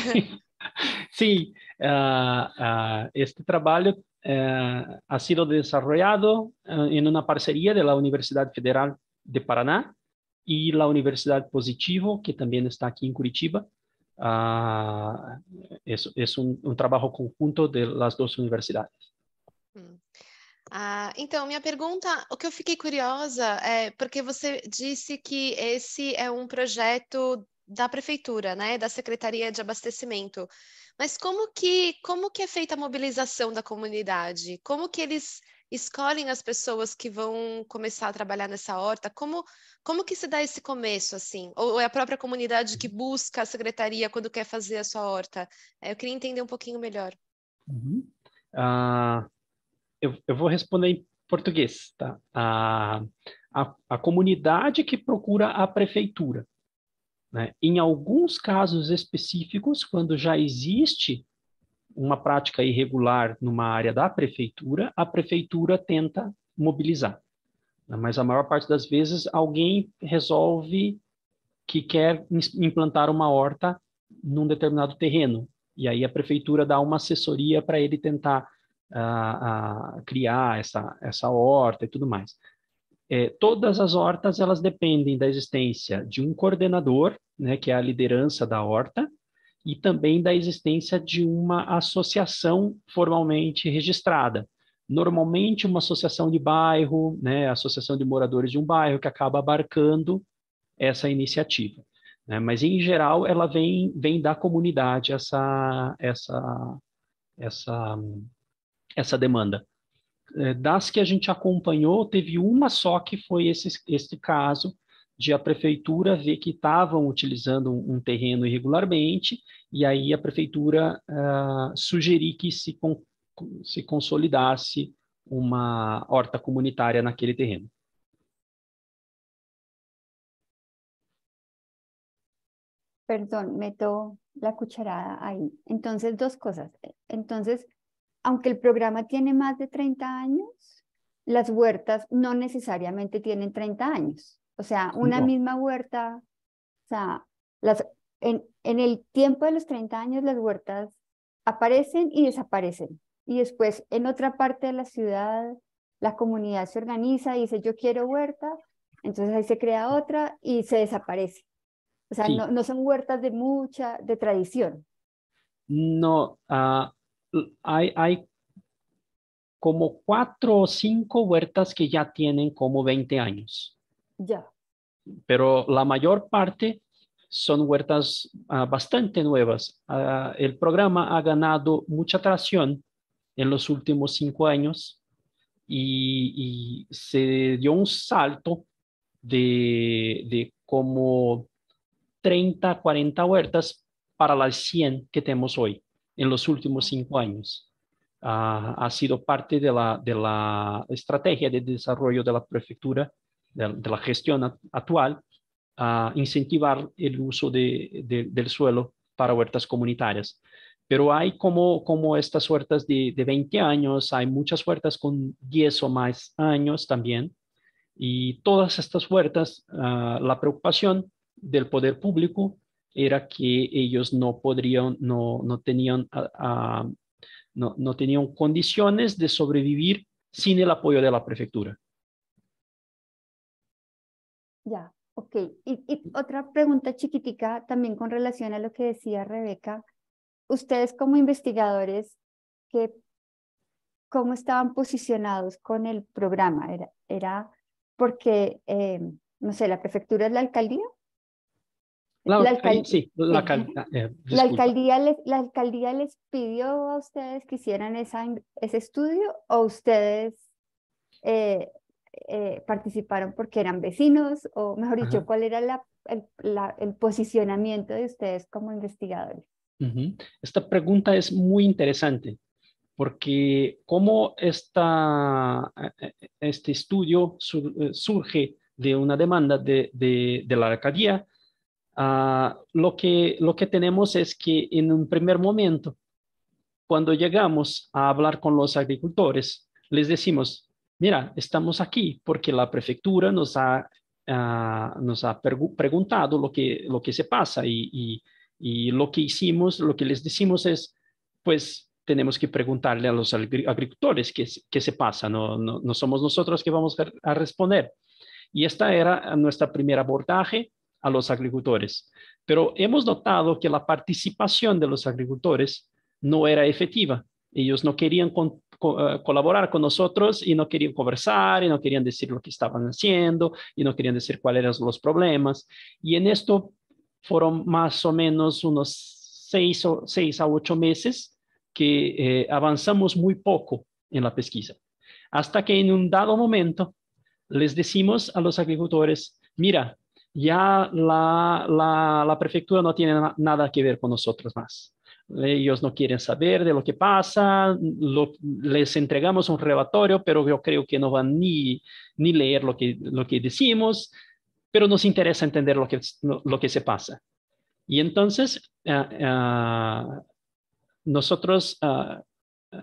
Speaker 2: [LAUGHS] sim. Uh, uh, este trabalho uh, ha sido desenvolvido em eh, uma parceria da Universidade Federal de Paraná e a Universidade Positivo, que também está aqui em Curitiba. Ah, é, é um, um trabalho conjunto das duas universidades.
Speaker 3: Hum. Ah, então, minha pergunta, o que eu fiquei curiosa é porque você disse que esse é um projeto da prefeitura, né, da Secretaria de Abastecimento. Mas como que como que é feita a mobilização da comunidade? Como que eles escolhem as pessoas que vão começar a trabalhar nessa horta? Como, como que se dá esse começo, assim? Ou é a própria comunidade que uhum. busca a secretaria quando quer fazer a sua horta? É, eu queria entender um pouquinho melhor.
Speaker 2: Uhum. Uh, eu, eu vou responder em português, tá? A, a, a comunidade que procura a prefeitura. Né? Em alguns casos específicos, quando já existe uma prática irregular numa área da prefeitura, a prefeitura tenta mobilizar. Né? Mas a maior parte das vezes alguém resolve que quer implantar uma horta num determinado terreno. E aí a prefeitura dá uma assessoria para ele tentar uh, uh, criar essa, essa horta e tudo mais. É, todas as hortas elas dependem da existência de um coordenador, né, que é a liderança da horta, e também da existência de uma associação formalmente registrada. Normalmente, uma associação de bairro, né, associação de moradores de um bairro, que acaba abarcando essa iniciativa. Né? Mas, em geral, ela vem, vem da comunidade essa, essa, essa, essa demanda. É, das que a gente acompanhou, teve uma só que foi esse, esse caso, de a prefeitura ver que estavam utilizando um, um, terreno irregularmente e aí a prefeitura uh, sugerir que se, con se consolidasse uma horta comunitária naquele terreno.
Speaker 1: Perdão meto a cucharada aí. Então, duas coisas Então, aunque o programa tiene mais de 30 anos, as huertas não necessariamente têm 30 anos O sea, una misma huerta, o sea, las, en, el tiempo de los 30 años las huertas aparecen y desaparecen. Y después en otra parte de la ciudad la comunidad se organiza y dice yo quiero huerta, entonces ahí se crea otra y se desaparece. O sea, no, son huertas de mucha, de tradición.
Speaker 3: No, ah,
Speaker 2: hay, hay como cuatro o cinco huertas que ya tienen como 20 años. Ya pero la mayor parte son huertas ah, bastante nuevas. Ah, el programa ha ganado mucha tracción en los últimos cinco años y, se dio un salto de, de, como 30, 40 huertas para las 100 que tenemos hoy en los últimos cinco años. Ah, ha sido parte de la, de la estrategia de desarrollo de la prefectura de, la gestión actual a incentivar el uso del suelo para huertas comunitarias. Pero hay como, como estas huertas de, de 20 años, hay muchas huertas con 10 o más años también. Y todas estas huertas, ah, la preocupación del poder público era que ellos no podrían, no, no tenían, ah, ah, no tenían condiciones de sobrevivir sin el apoyo de la prefectura.
Speaker 1: Ya, ok. Y, otra pregunta chiquitica también con relación a lo que decía Rebeca. Ustedes como investigadores, ¿qué, ¿cómo estaban posicionados con el programa? ¿Era, era porque, eh, no sé, la prefectura es la alcaldía?
Speaker 3: La, alcaldía, sí, la, alcaldía, eh, la, alcaldía
Speaker 1: les, alcaldía les pidió a ustedes que hicieran esa, ese estudio o ustedes eh, eh, participaron porque eran vecinos o, mejor dicho, cuál era la, el, posicionamiento de ustedes como investigadores.
Speaker 2: Esta pregunta es muy interesante porque como esta, eh, eh, este estudio surge de una demanda de, de, la alcaldía, ah, lo, que, lo que tenemos es que en un primer momento, cuando llegamos a hablar con los agricultores, les decimos, mira, estamos aquí porque la prefectura nos ha, ah, nos ha preguntado lo que, lo que se pasa y, y, lo que hicimos, lo que les decimos es, pues tenemos que preguntarle a los agricultores qué, qué, se pasa, no, no, somos nosotros que vamos a, responder. Y esta era nuestra primer abordaje a los agricultores. Pero hemos notado que la participación de los agricultores no era efectiva. Ellos no querían con, eh, colaborar con nosotros y no querían conversar y no querían decir lo que estaban haciendo y no querían decir cuáles eran los problemas. Y en esto fueron más o menos unos seis, o, seis a ocho meses que eh, avanzamos muy poco en la pesquisa. Hasta que en un dado momento les decimos a los agricultores, mira, ya la, la, la prefectura no tiene nada que ver con nosotros más. Ellos no quieren saber de lo que pasa, les entregamos un relatorio, pero yo creo que no van ni, ni leer lo que, lo que decimos, pero nos interesa entender lo que, lo que se pasa. Y entonces eh, eh, nosotros eh,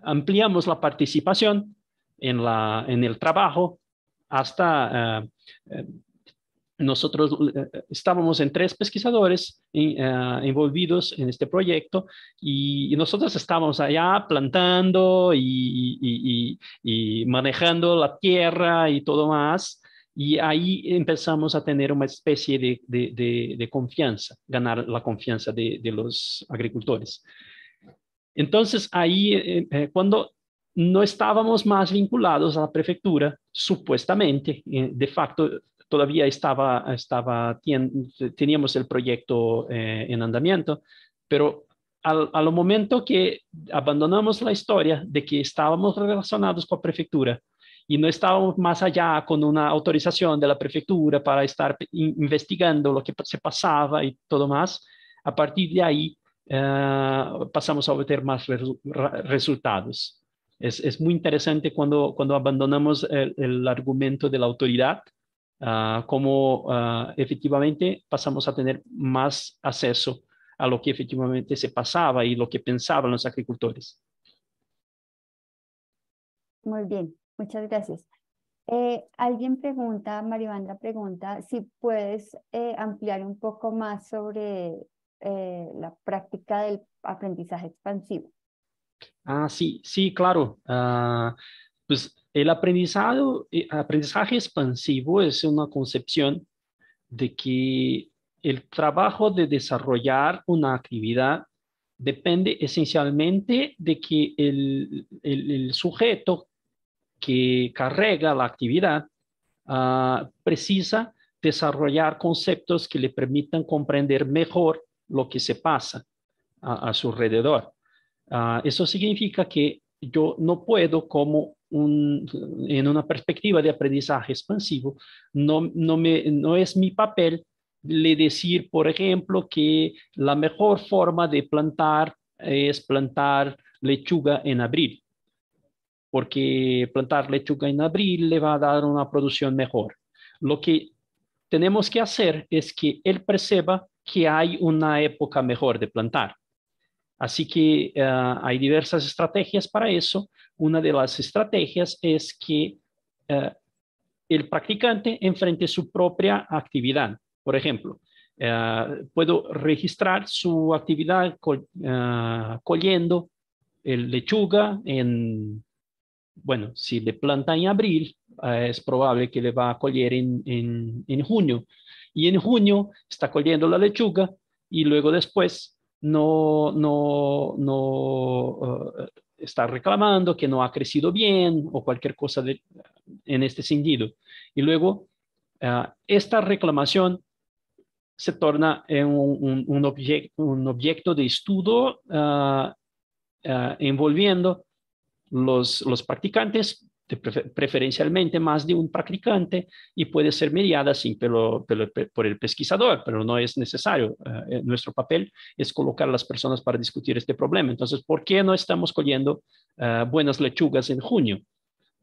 Speaker 2: ampliamos la participación en, la, en el trabajo hasta nosotros eh, estábamos en tres pesquisadores envolvidos eh, eh, en este proyecto y, nosotros estábamos allá plantando y, manejando la tierra y todo más. Y ahí empezamos a tener una especie de, confianza, ganar la confianza de, los agricultores. Entonces, ahí, cuando no estábamos más vinculados a la prefectura, supuestamente, de facto todavía estaba, estaba teníamos el proyecto eh, en andamiento, pero al, lo momento que abandonamos la historia de que estábamos relacionados con la prefectura y no estábamos más allá con una autorización de la prefectura para estar investigando lo que se pasaba y todo más, a partir de ahí eh, pasamos a obtener más resultados. Es, muy interesante cuando, cuando abandonamos el, el, argumento de la autoridad Ah, cómo ah, efectivamente pasamos a tener más acceso a lo que efectivamente se pasaba y lo que pensaban los agricultores.
Speaker 1: Muy bien, muchas gracias. Eh, alguien pregunta, Maribanda pregunta, si puedes eh, ampliar un poco más sobre eh, la práctica del aprendizaje expansivo.
Speaker 2: Ah, sí, sí, claro. Ah, pues el eh, aprendizaje expansivo es una concepción de que el trabajo de desarrollar una actividad depende esencialmente de que el, sujeto que carrega la actividad ah, precisa desarrollar conceptos que le permitan comprender mejor lo que se pasa a, su alrededor. Ah, eso significa que yo no puedo como en una perspectiva de aprendizaje expansivo, no, no, me, no es mi papel le decir, por ejemplo, que la mejor forma de plantar es plantar lechuga en abril, porque plantar lechuga en abril le va a dar una producción mejor. Lo que tenemos que hacer es que él perceba que hay una época mejor de plantar Así que eh, hay diversas estrategias para eso. Una de las estrategias es que eh, el practicante enfrente su propia actividad. Por ejemplo, eh, puedo registrar su actividad cogiendo el lechuga en, bueno, si le planta en abril, es probable que le va a coger en, en junio. Y en junio está cogiendo la lechuga y luego después no, no, eh, está reclamando que no ha crecido bien o cualquier cosa en este sentido. Y luego, eh, esta reclamación se torna en un, un, objeto de estudio eh, envolviendo los, los practicantes preferencialmente más de un practicante y puede ser mediada sin por, por, el pesquisador, pero no es necesario. Eh, eh, nuestro papel es colocar a las personas para discutir este problema. Entonces, ¿por qué no estamos cogiendo eh, buenas lechugas en junio?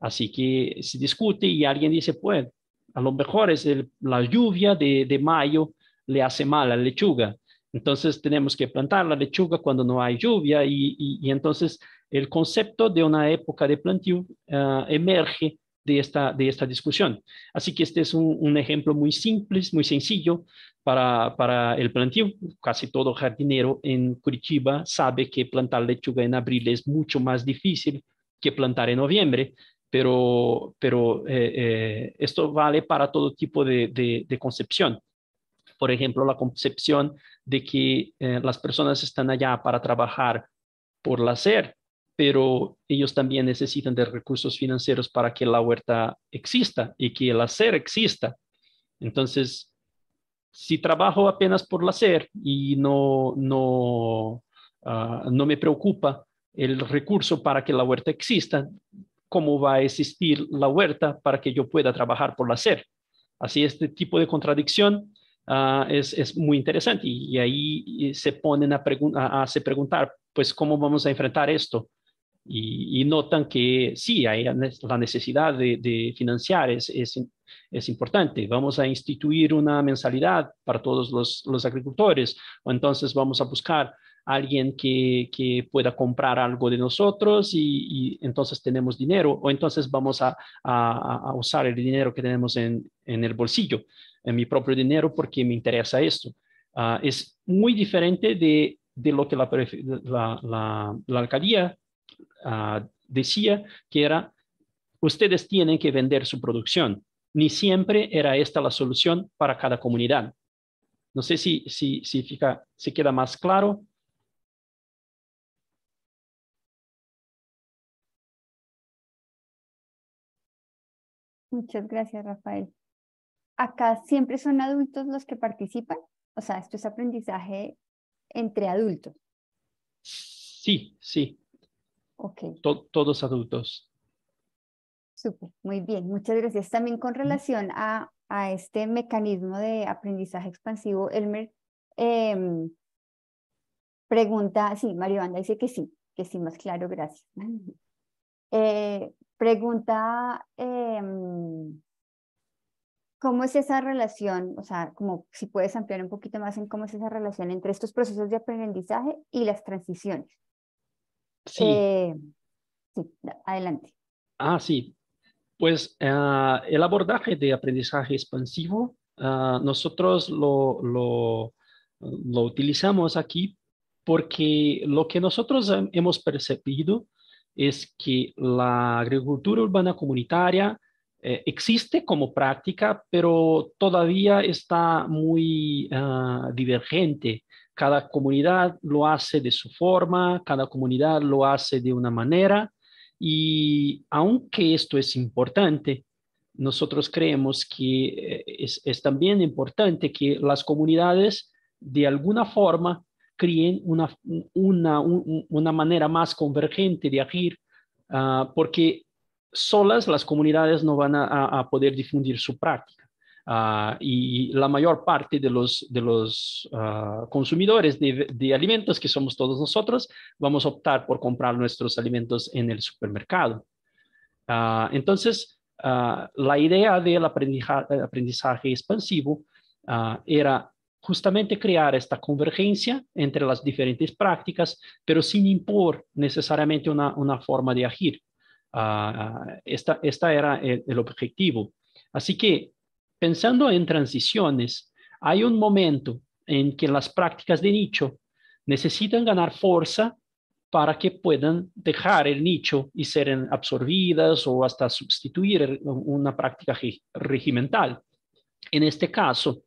Speaker 2: Así que se discute y alguien dice, pues, a lo mejor es la lluvia de, de mayo le hace mal a la lechuga. Entonces tenemos que plantar la lechuga cuando no hay lluvia y, y entonces el concepto de una época de plantío eh, emerge de esta, discusión. Así que este es un, ejemplo muy simple, muy sencillo para, el plantío. Casi todo jardinero en Curitiba sabe que plantar lechuga en abril es mucho más difícil que plantar en noviembre, pero, eh, eh, esto vale para todo tipo de, concepción. Por ejemplo, la concepción de que las personas están allá para trabajar por la ser pero ellos también necesitan de recursos financieros para que la huerta exista y que el hacer exista. Entonces, si trabajo apenas por el hacer y no, no, ah, no me preocupa el recurso para que la huerta exista, ¿cómo va a existir la huerta para que yo pueda trabajar por el hacer? Así, este tipo de contradicción ah, es, es, muy interesante y, ahí eh, se ponen a, a se preguntar, pues, ¿cómo vamos a enfrentar esto? y, notan que sí, hay la necesidad de, financiar es, es, es, importante. Vamos a instituir una mensalidad para todos los, agricultores o entonces vamos a buscar alguien que, que, pueda comprar algo de nosotros y, entonces tenemos dinero o entonces vamos a, a, usar el dinero que tenemos en, en, el bolsillo, en mi propio dinero porque me interesa esto. Ah, es muy diferente de, de, lo que la, la alcaldía Ah, decía que era, ustedes tienen que vender su producción. Ni siempre era esta la solución para cada comunidad. No sé si, si, se queda más claro.
Speaker 1: Muchas gracias, Rafael. Acá siempre son adultos los que participan. O sea, esto es aprendizaje entre adultos.
Speaker 2: Sí, sí todos adultos.
Speaker 1: super, muy bien, muchas gracias. También con relación a, este mecanismo de aprendizaje expansivo, Elmer em, pregunta, sí, Maribanda dice que sí, que sí, más claro, gracias. [LAUGHS] Eh, pregunta, em, ¿cómo es esa relación? O sea, como si puedes ampliar un poquito más en cómo es esa relación entre estos procesos de aprendizaje y las transiciones. Sí. Eh, adelante.
Speaker 2: Ah, sí. Pues ah, el abordaje de aprendizaje expansivo, ah, nosotros lo, utilizamos aquí porque lo que nosotros hemos percibido es que la agricultura urbana comunitaria eh, existe como práctica, pero todavía está muy ah, divergente cada comunidad lo hace de su forma, cada comunidad lo hace de una manera y aunque esto es importante, nosotros creemos que eh, es, también importante que las comunidades de alguna forma creen una, una, manera más convergente de agir, ah, porque solas las comunidades no van a poder difundir su práctica. Ah, y la mayor parte de los, de los ah, consumidores de, alimentos, que somos todos nosotros, vamos a optar por comprar nuestros alimentos en el supermercado. Ah, entonces, la idea del aprendizaje, eh, aprendizaje expansivo era justamente crear esta convergencia entre las diferentes prácticas, pero sin impor necesariamente una, una forma de agir. Este esta, era el, el objetivo. Así que Pensando en transiciones, hay un momento en que las prácticas de nicho necesitan ganar fuerza para que puedan dejar el nicho y ser absorbidas o hasta sustituir una práctica regimental. En este caso,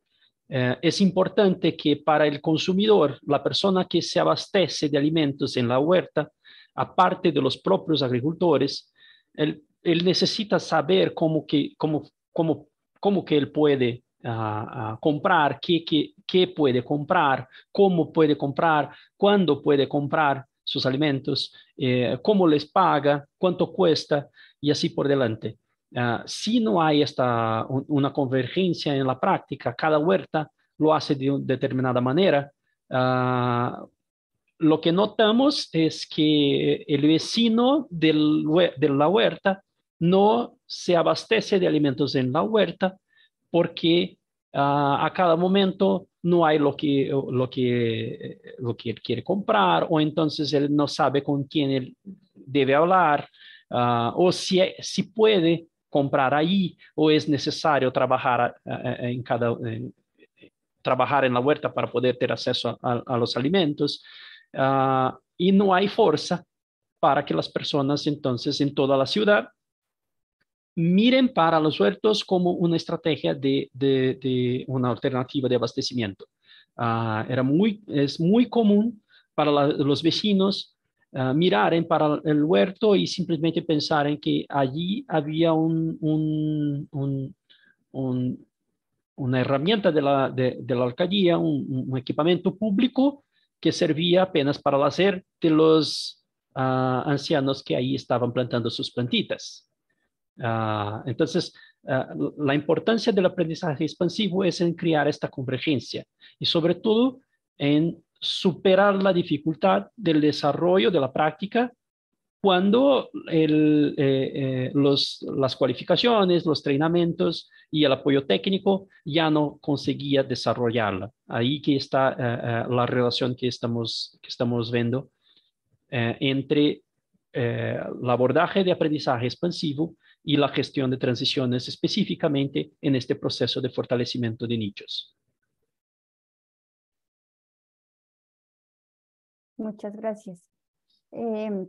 Speaker 2: eh, es importante que para el consumidor, la persona que se abastece de alimentos en la huerta, aparte de los propios agricultores, él, necesita saber cómo, que, cómo, cómo cómo que él puede ah, ah, comprar, qué, qué, puede comprar, cómo puede comprar, cuándo puede comprar sus alimentos, eh, cómo les paga, cuánto cuesta y así por delante. Ah, si no hay esta, una convergencia en la práctica, cada huerta lo hace de una determinada manera. lo que notamos es que el vecino de la huerta no se abastece de alimentos en la huerta porque ah, a cada momento no hay lo que, lo, que, eh, lo que él quiere comprar o entonces él no sabe con quién él debe hablar ah, o si, si puede comprar ahí o es necesario trabajar eh, eh, en cada trabajar en la huerta para poder tener acceso a, los alimentos ah, y no hay fuerza para que las personas entonces en toda la ciudad miren para los huertos como una estrategia de, una alternativa de abastecimiento. Ah, es muy común para los vecinos ah, mirar miraren para el huerto y simplemente pensar en que allí había una herramienta de la, alcaldía, un, equipamiento público que servía apenas para el hacer de los ah, ancianos que ahí estaban plantando sus plantitas. Ah, entonces, ah, la importancia del aprendizaje expansivo es en crear esta convergencia y sobre todo en superar la dificultad del desarrollo de la práctica cuando eh, eh, las cualificaciones, los entrenamientos y el apoyo técnico ya no conseguía desarrollarla. Ahí que está eh, la relación que estamos, que estamos viendo entre el abordaje de aprendizaje expansivo y la gestión de transiciones específicamente en este proceso de fortalecimiento de nichos.
Speaker 1: Muchas gracias. Em,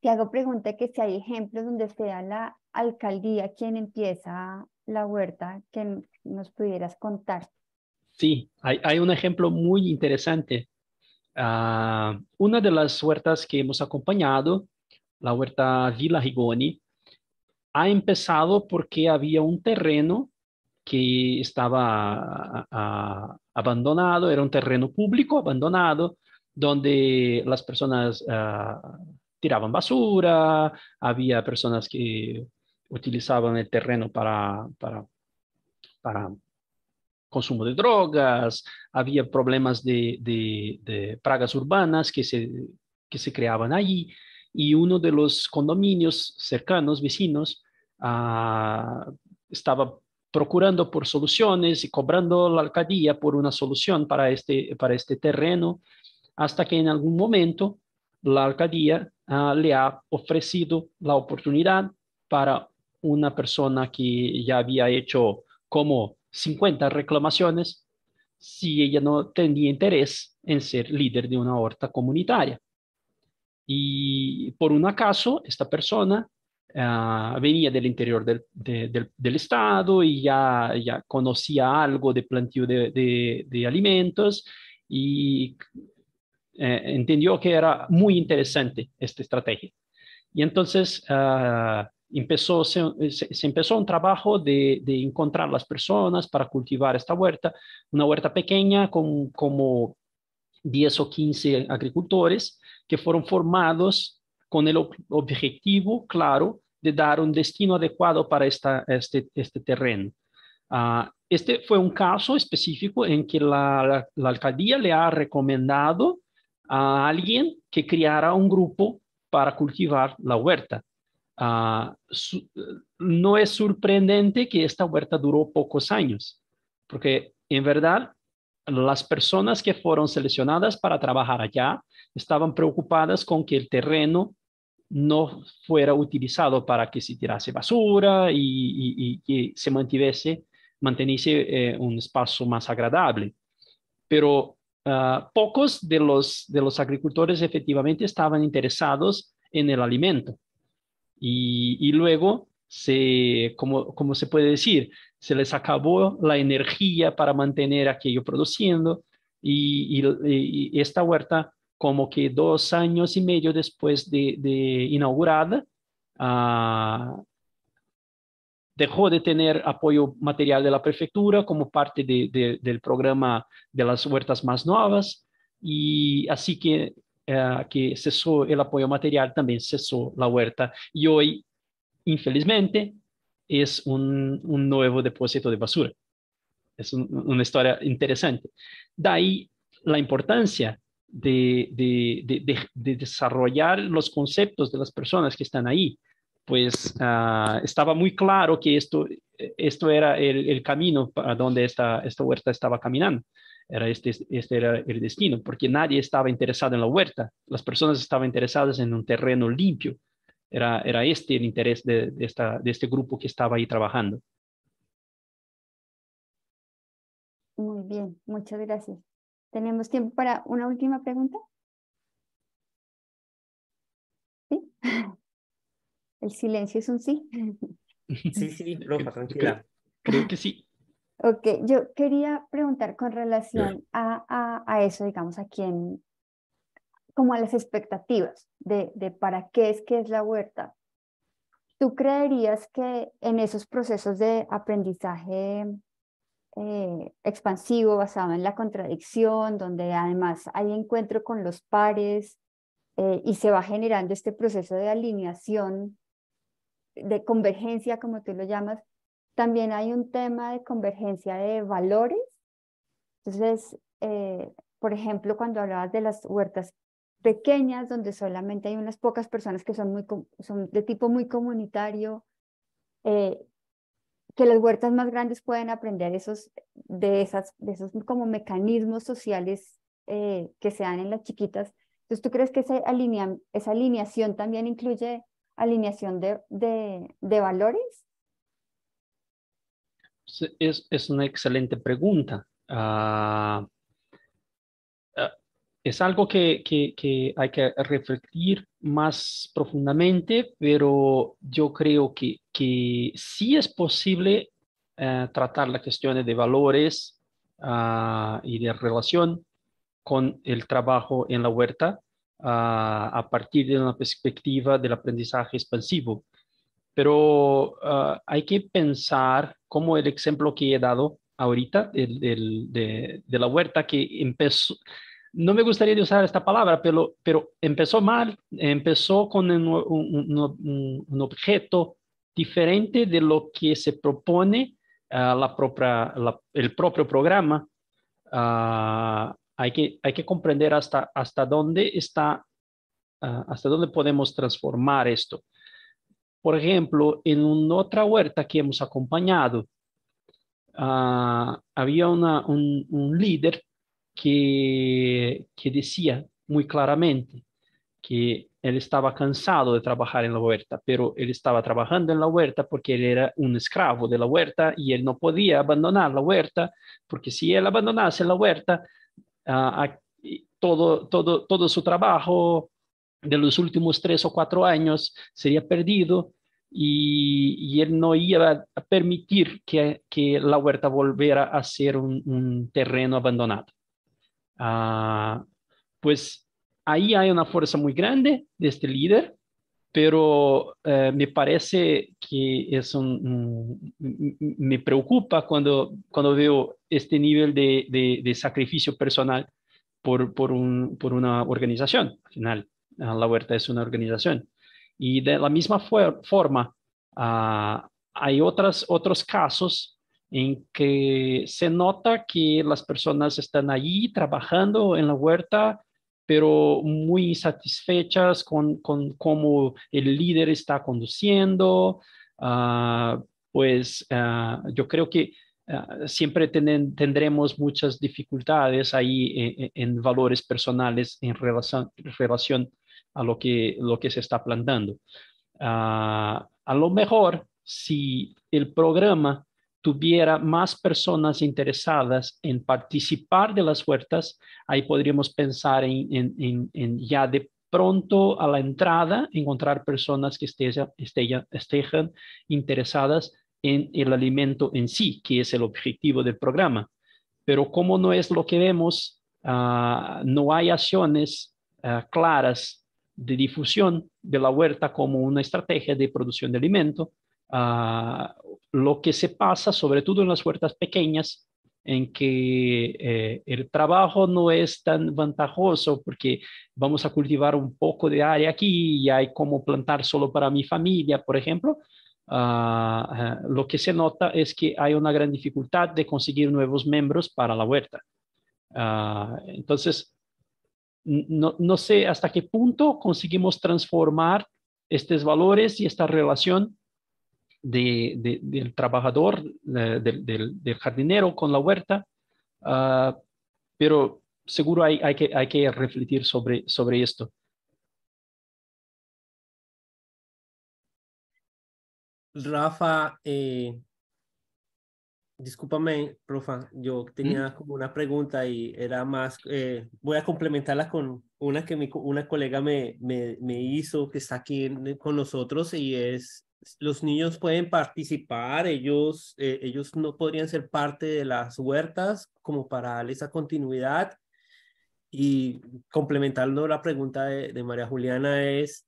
Speaker 1: te hago pregunta que si hay ejemplos donde sea la alcaldía quien empieza la huerta, que nos pudieras contar.
Speaker 2: Sí, hay, un ejemplo muy interesante. Ah, una de las huertas que hemos acompañado, la huerta Villa Rigoni, ha empezado porque había un terreno que estaba ah, ah, abandonado, era un terreno público abandonado, donde las personas ah, tiraban basura, había personas que utilizaban el terreno para, consumo de drogas, había problemas de, pragas urbanas que se creaban allí y uno de los condominios cercanos, vecinos, ah, estaba procurando por soluciones y cobrando la alcaldía por una solución para este, para este terreno, hasta que en algún momento la alcaldía ah, le ha ofrecido la oportunidad para una persona que ya había hecho como 50 reclamaciones si ella no tenía interés en ser líder de una horta comunitaria. Y por un acaso, esta persona ah, venía del interior del, del, Estado y ya, ya conocía algo de plantío de, de, alimentos y eh, entendió que era muy interesante esta estrategia. Y entonces ah, empezó, se, se, empezó un trabajo de, de, encontrar las personas para cultivar esta huerta, una huerta pequeña con como 10 o 15 agricultores que fueron formados con el objetivo claro de dar un destino adecuado para este, este, terreno. Ah, este fue un caso específico en que la, alcaldía le ha recomendado a alguien que creara un grupo para cultivar la huerta. Ah, no es sorprendente que esta huerta duró pocos años, porque en verdad las personas que fueron seleccionadas para trabajar allá estaban preocupadas con que el terreno no fuera utilizado para que se tirase basura y, que se mantuviese, manteniese eh, un espacio más agradable. Pero ah, pocos de los, de los agricultores efectivamente estaban interesados en el alimento. Y, luego, se, como, como se puede decir, se les acabó la energía para mantener aquello produciendo y esta huerta como que dos años y medio después de, inaugurada, ah, dejó de tener apoyo material de la prefectura como parte del programa de las huertas más nuevas y así que, ah, que cesó el apoyo material, también cesó la huerta y hoy, infelizmente, es un, nuevo depósito de basura. Es una historia interesante. De ahí la importancia de, desarrollar los conceptos de las personas que están ahí pues ah, estaba muy claro que esto, esto era el, camino para donde esta, huerta estaba caminando. Era este, este era el destino, porque nadie estaba interesado en la huerta. Las personas estaban interesadas en un terreno limpio. Era, era este el interés de, de este grupo que estaba ahí trabajando.
Speaker 1: Muy bien, muchas gracias. ¿Tenemos tiempo para una última pregunta? ¿Sí? [LAUGHS] El silencio es un sí. [LAUGHS]
Speaker 3: Sí, sí, Roja, tranquila. Creo que sí.
Speaker 1: Ok, yo quería preguntar con relación a, eso, digamos, a quién, como a las expectativas de, de para qué es que es la huerta. ¿Tú creerías que en esos procesos de aprendizaje eh, expansivo, basado en la contradicción, donde además hay encuentro con los pares eh, y se va generando este proceso de alineación, de convergencia, como tú lo llamas. También hay un tema de convergencia de valores. Entonces, eh, por ejemplo, cuando hablabas de las huertas pequeñas, donde solamente hay unas pocas personas que son, muy, son de tipo muy comunitario, eh, que las huertas más grandes pueden aprender esos, de, esas, de esos como mecanismos sociales eh, que se dan en las chiquitas. Entonces, ¿tú crees que esa, alinea, esa alineación también incluye alineación de, valores?
Speaker 2: Es, una excelente pregunta. Ah, es algo que, que, hay que reflexionar más profundamente, pero yo creo que, que sí es posible eh, tratar las cuestiones de valores ah, y de relación con el trabajo en la huerta ah, a partir de una perspectiva del aprendizaje expansivo. Pero ah, hay que pensar como el ejemplo que he dado ahorita el, de, de la huerta que empezó no me gustaría usar esta palabra, pero, pero empezó mal, empezó con un, objeto diferente de lo que se propone ah, la el propio programa. Ah, hay, que, hay que comprender hasta, hasta dónde está, ah, hasta dónde podemos transformar esto. Por ejemplo, en otra huerta que hemos acompañado, había un líder que, decía muy claramente que él estaba cansado de trabajar en la huerta, pero él estaba trabajando en la huerta porque él era un esclavo de la huerta y él no podía abandonar la huerta, porque si él abandonase la huerta, ah, ah, todo, todo, todo su trabajo de los últimos tres o cuatro años sería perdido y, él no iba a permitir que, la huerta volviera a ser un terreno abandonado. Ah, pues ahí hay una fuerza muy grande de este líder, pero eh, me parece que es un, mm, me preocupa cuando, cuando veo este nivel de, sacrificio personal por, por, una organización. Al final, ah, la huerta es una organización. Y de la misma forma, ah, hay otras, otros casos en que se nota que las personas están ahí trabajando en la huerta, pero muy satisfechas con, cómo el líder está conduciendo. Ah, pues ah, yo creo que ah, siempre tendremos muchas dificultades ahí eh, eh, en, valores personales en relación, a lo que, lo que se está plantando. a lo mejor, si el programa tuviera más personas interesadas en participar de las huertas, ahí podríamos pensar en, ya de pronto a la entrada encontrar personas que estén interesadas en el alimento en sí, que es el objetivo del programa. Pero como no es lo que vemos, ah, no hay acciones ah, claras de difusión de la huerta como una estrategia de producción de alimento, ah, lo que se pasa, sobre todo en las huertas pequeñas, en que eh, el trabajo no es tan ventajoso porque vamos a cultivar un poco de área aquí y hay como plantar solo para mi familia, por ejemplo, ah, eh, lo que se nota es que hay una gran dificultad de conseguir nuevos miembros para la huerta. Ah, entonces, no, no sé hasta qué punto conseguimos transformar estos valores y esta relación del trabajador, eh, del, del, jardinero con la huerta, ah, pero seguro hay, hay, que,
Speaker 3: hay que refletir sobre, sobre esto. Rafa, eh, discúlpame, profa, yo tenía como una pregunta y era más, eh, voy a complementarla con una que una colega me, me, me hizo que está aquí con nosotros y es los niños pueden participar, ellos, eh, ellos no podrían ser parte de las huertas como para darle esa continuidad. Y complementando la pregunta de, María Juliana es,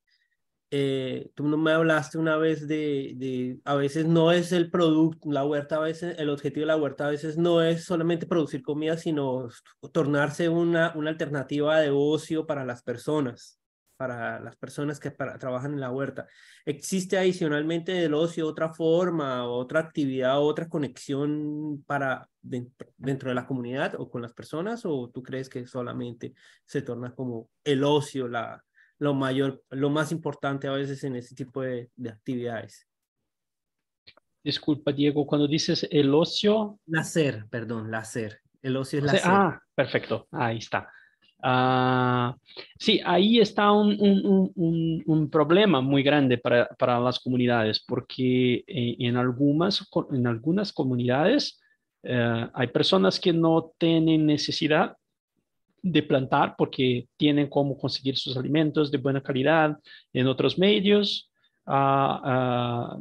Speaker 3: eh, tú no me hablaste una vez de, a veces no es el producto, la huerta a veces, el objetivo de la huerta a veces no es solamente producir comida, sino tornarse una alternativa de ocio para las personas para las personas que trabajan en la huerta. ¿Existe adicionalmente del ocio otra forma, otra actividad, otra conexión para dentro, de la comunidad o con las personas? ¿O tú crees que solamente se torna como el ocio la, lo, mayor, lo más importante a veces en ese tipo de, actividades? Disculpa, Diego, cuando dices el ocio... nacer perdón, lacer. El ocio es lacer. Ah,
Speaker 2: perfecto, ahí está. Ah, sí, ahí está un, problema muy grande para, las comunidades, porque eh, en, algunas, en algunas comunidades eh, hay personas que no tienen necesidad de plantar porque tienen cómo conseguir sus alimentos de buena calidad en otros medios. Ah, ah,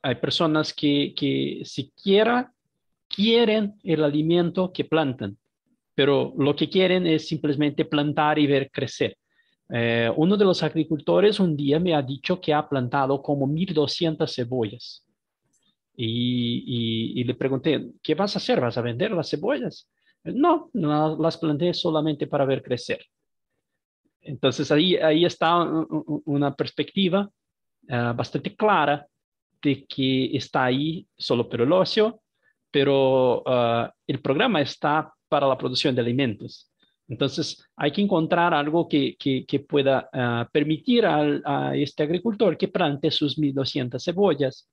Speaker 2: hay personas que, que siquiera quieren el alimento que plantan pero lo que quieren es simplemente plantar y ver crecer. Eh, uno de los agricultores un día me ha dicho que ha plantado como 1.200 cebollas. Y, le pregunté, ¿qué vas a hacer? ¿Vas a vender las cebollas? No, las planté solamente para ver crecer. Entonces ahí, ahí está una perspectiva ah, bastante clara de que está ahí solo por el ocio, pero ah, el programa está para la producción de alimentos. Entonces, hay que encontrar algo que, pueda ah, permitir a este agricultor que plante sus 1.200 cebollas,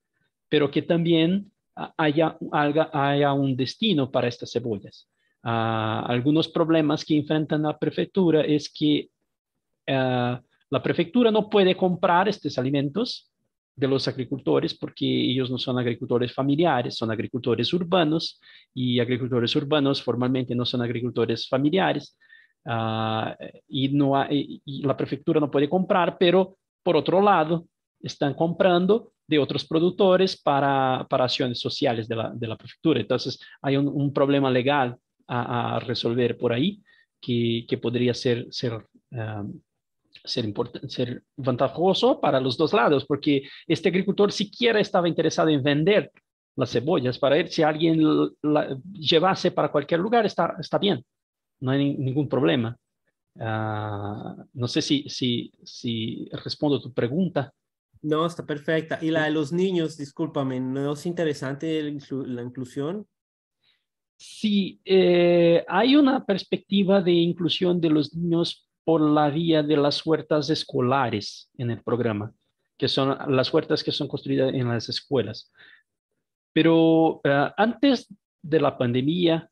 Speaker 2: pero que también ah, haya, un destino para estas cebollas. Ah, algunos problemas que enfrenta la prefectura es que la prefectura no puede comprar estos alimentos de los agricultores porque ellos no son agricultores familiares, son agricultores urbanos y agricultores urbanos formalmente no son agricultores familiares ah, y, no la prefectura no puede comprar, pero por otro lado están comprando de otros productores para, para acciones sociales de la, de la, prefectura. Entonces hay un, problema legal a, resolver por ahí que, que podría ser, ser ah, ser, importante, ser ventajoso para los dos lados, porque este agricultor siquiera estaba interesado en vender las cebollas para él. Si alguien la llevase para cualquier lugar, está, está bien, no hay ningún problema. Ah, no sé si, si, si respondo tu pregunta.
Speaker 3: No, está perfecta. Y la de los niños, discúlpame, ¿no es interesante la inclusión?
Speaker 2: Sí,
Speaker 3: eh, hay una perspectiva de inclusión
Speaker 2: de los niños por la vía de las huertas escolares en el programa, que son las huertas que son construidas en las escuelas. Pero ah, antes de la pandemia,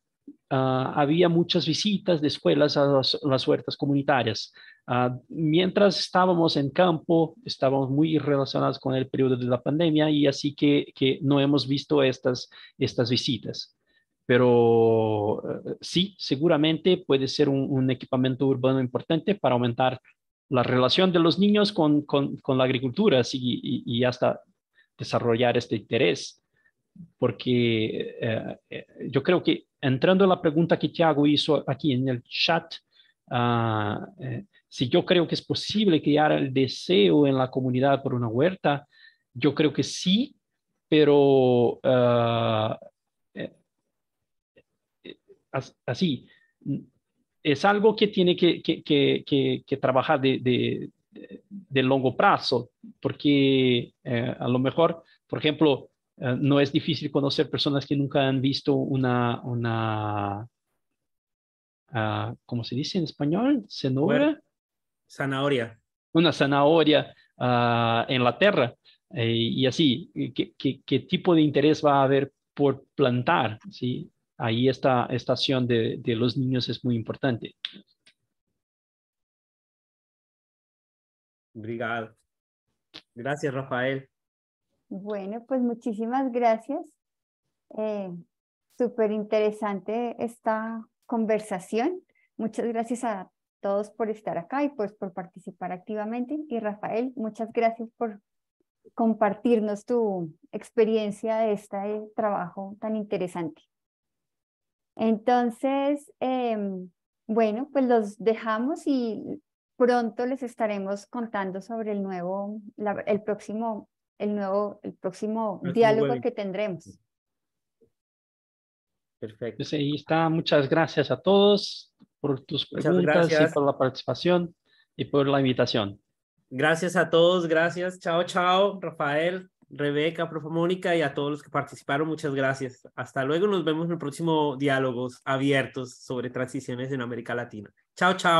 Speaker 2: ah, había muchas visitas de escuelas a las, huertas comunitarias. Ah, mientras estábamos en campo, estábamos muy relacionados con el periodo de la pandemia y así que, que no hemos visto estas, estas visitas pero eh, sí, seguramente puede ser un, equipamiento urbano importante para aumentar la relación de los niños con, con, la agricultura y, hasta desarrollar este interés. Porque eh, eh, yo creo que entrando en la pregunta que Tiago hizo aquí en el chat, ah, si yo creo que es posible crear el deseo en la comunidad por una huerta, yo creo que sí, pero ah, así. Es algo que tiene que, trabajar de, de, largo plazo, porque eh, a lo mejor, por ejemplo, eh, no es difícil conocer personas que nunca han visto una, una uh, ¿cómo se dice en español? cenoura, Zanahoria. Una zanahoria ah, en la tierra. Eh, y así, ¿qué, qué tipo de interés va a haber por plantar? ¿sí? ahí esta, esta acción de, los niños es muy importante.
Speaker 3: Gracias. Gracias, Rafael.
Speaker 1: Bueno, pues muchísimas gracias. Eh, súper interesante esta conversación. Muchas gracias a todos por estar acá y pues por participar activamente. Y Rafael, muchas gracias por compartirnos tu experiencia de este trabajo tan interesante. Entonces, em, bueno, pues los dejamos y pronto les estaremos contando sobre el nuevo, el próximo, el nuevo, el próximo diálogo que tendremos.
Speaker 2: Perfecto. Pues ahí está. Muchas gracias a todos por tus preguntas y por la participación y por la invitación.
Speaker 3: Gracias a todos. Gracias. Chao, chao, Rafael. Rebeca, profe Mónica y a todos los que participaron, muchas gracias. Hasta luego, nos vemos en el próximo Diálogos Abiertos sobre Transiciones en América Latina. Chao, chao.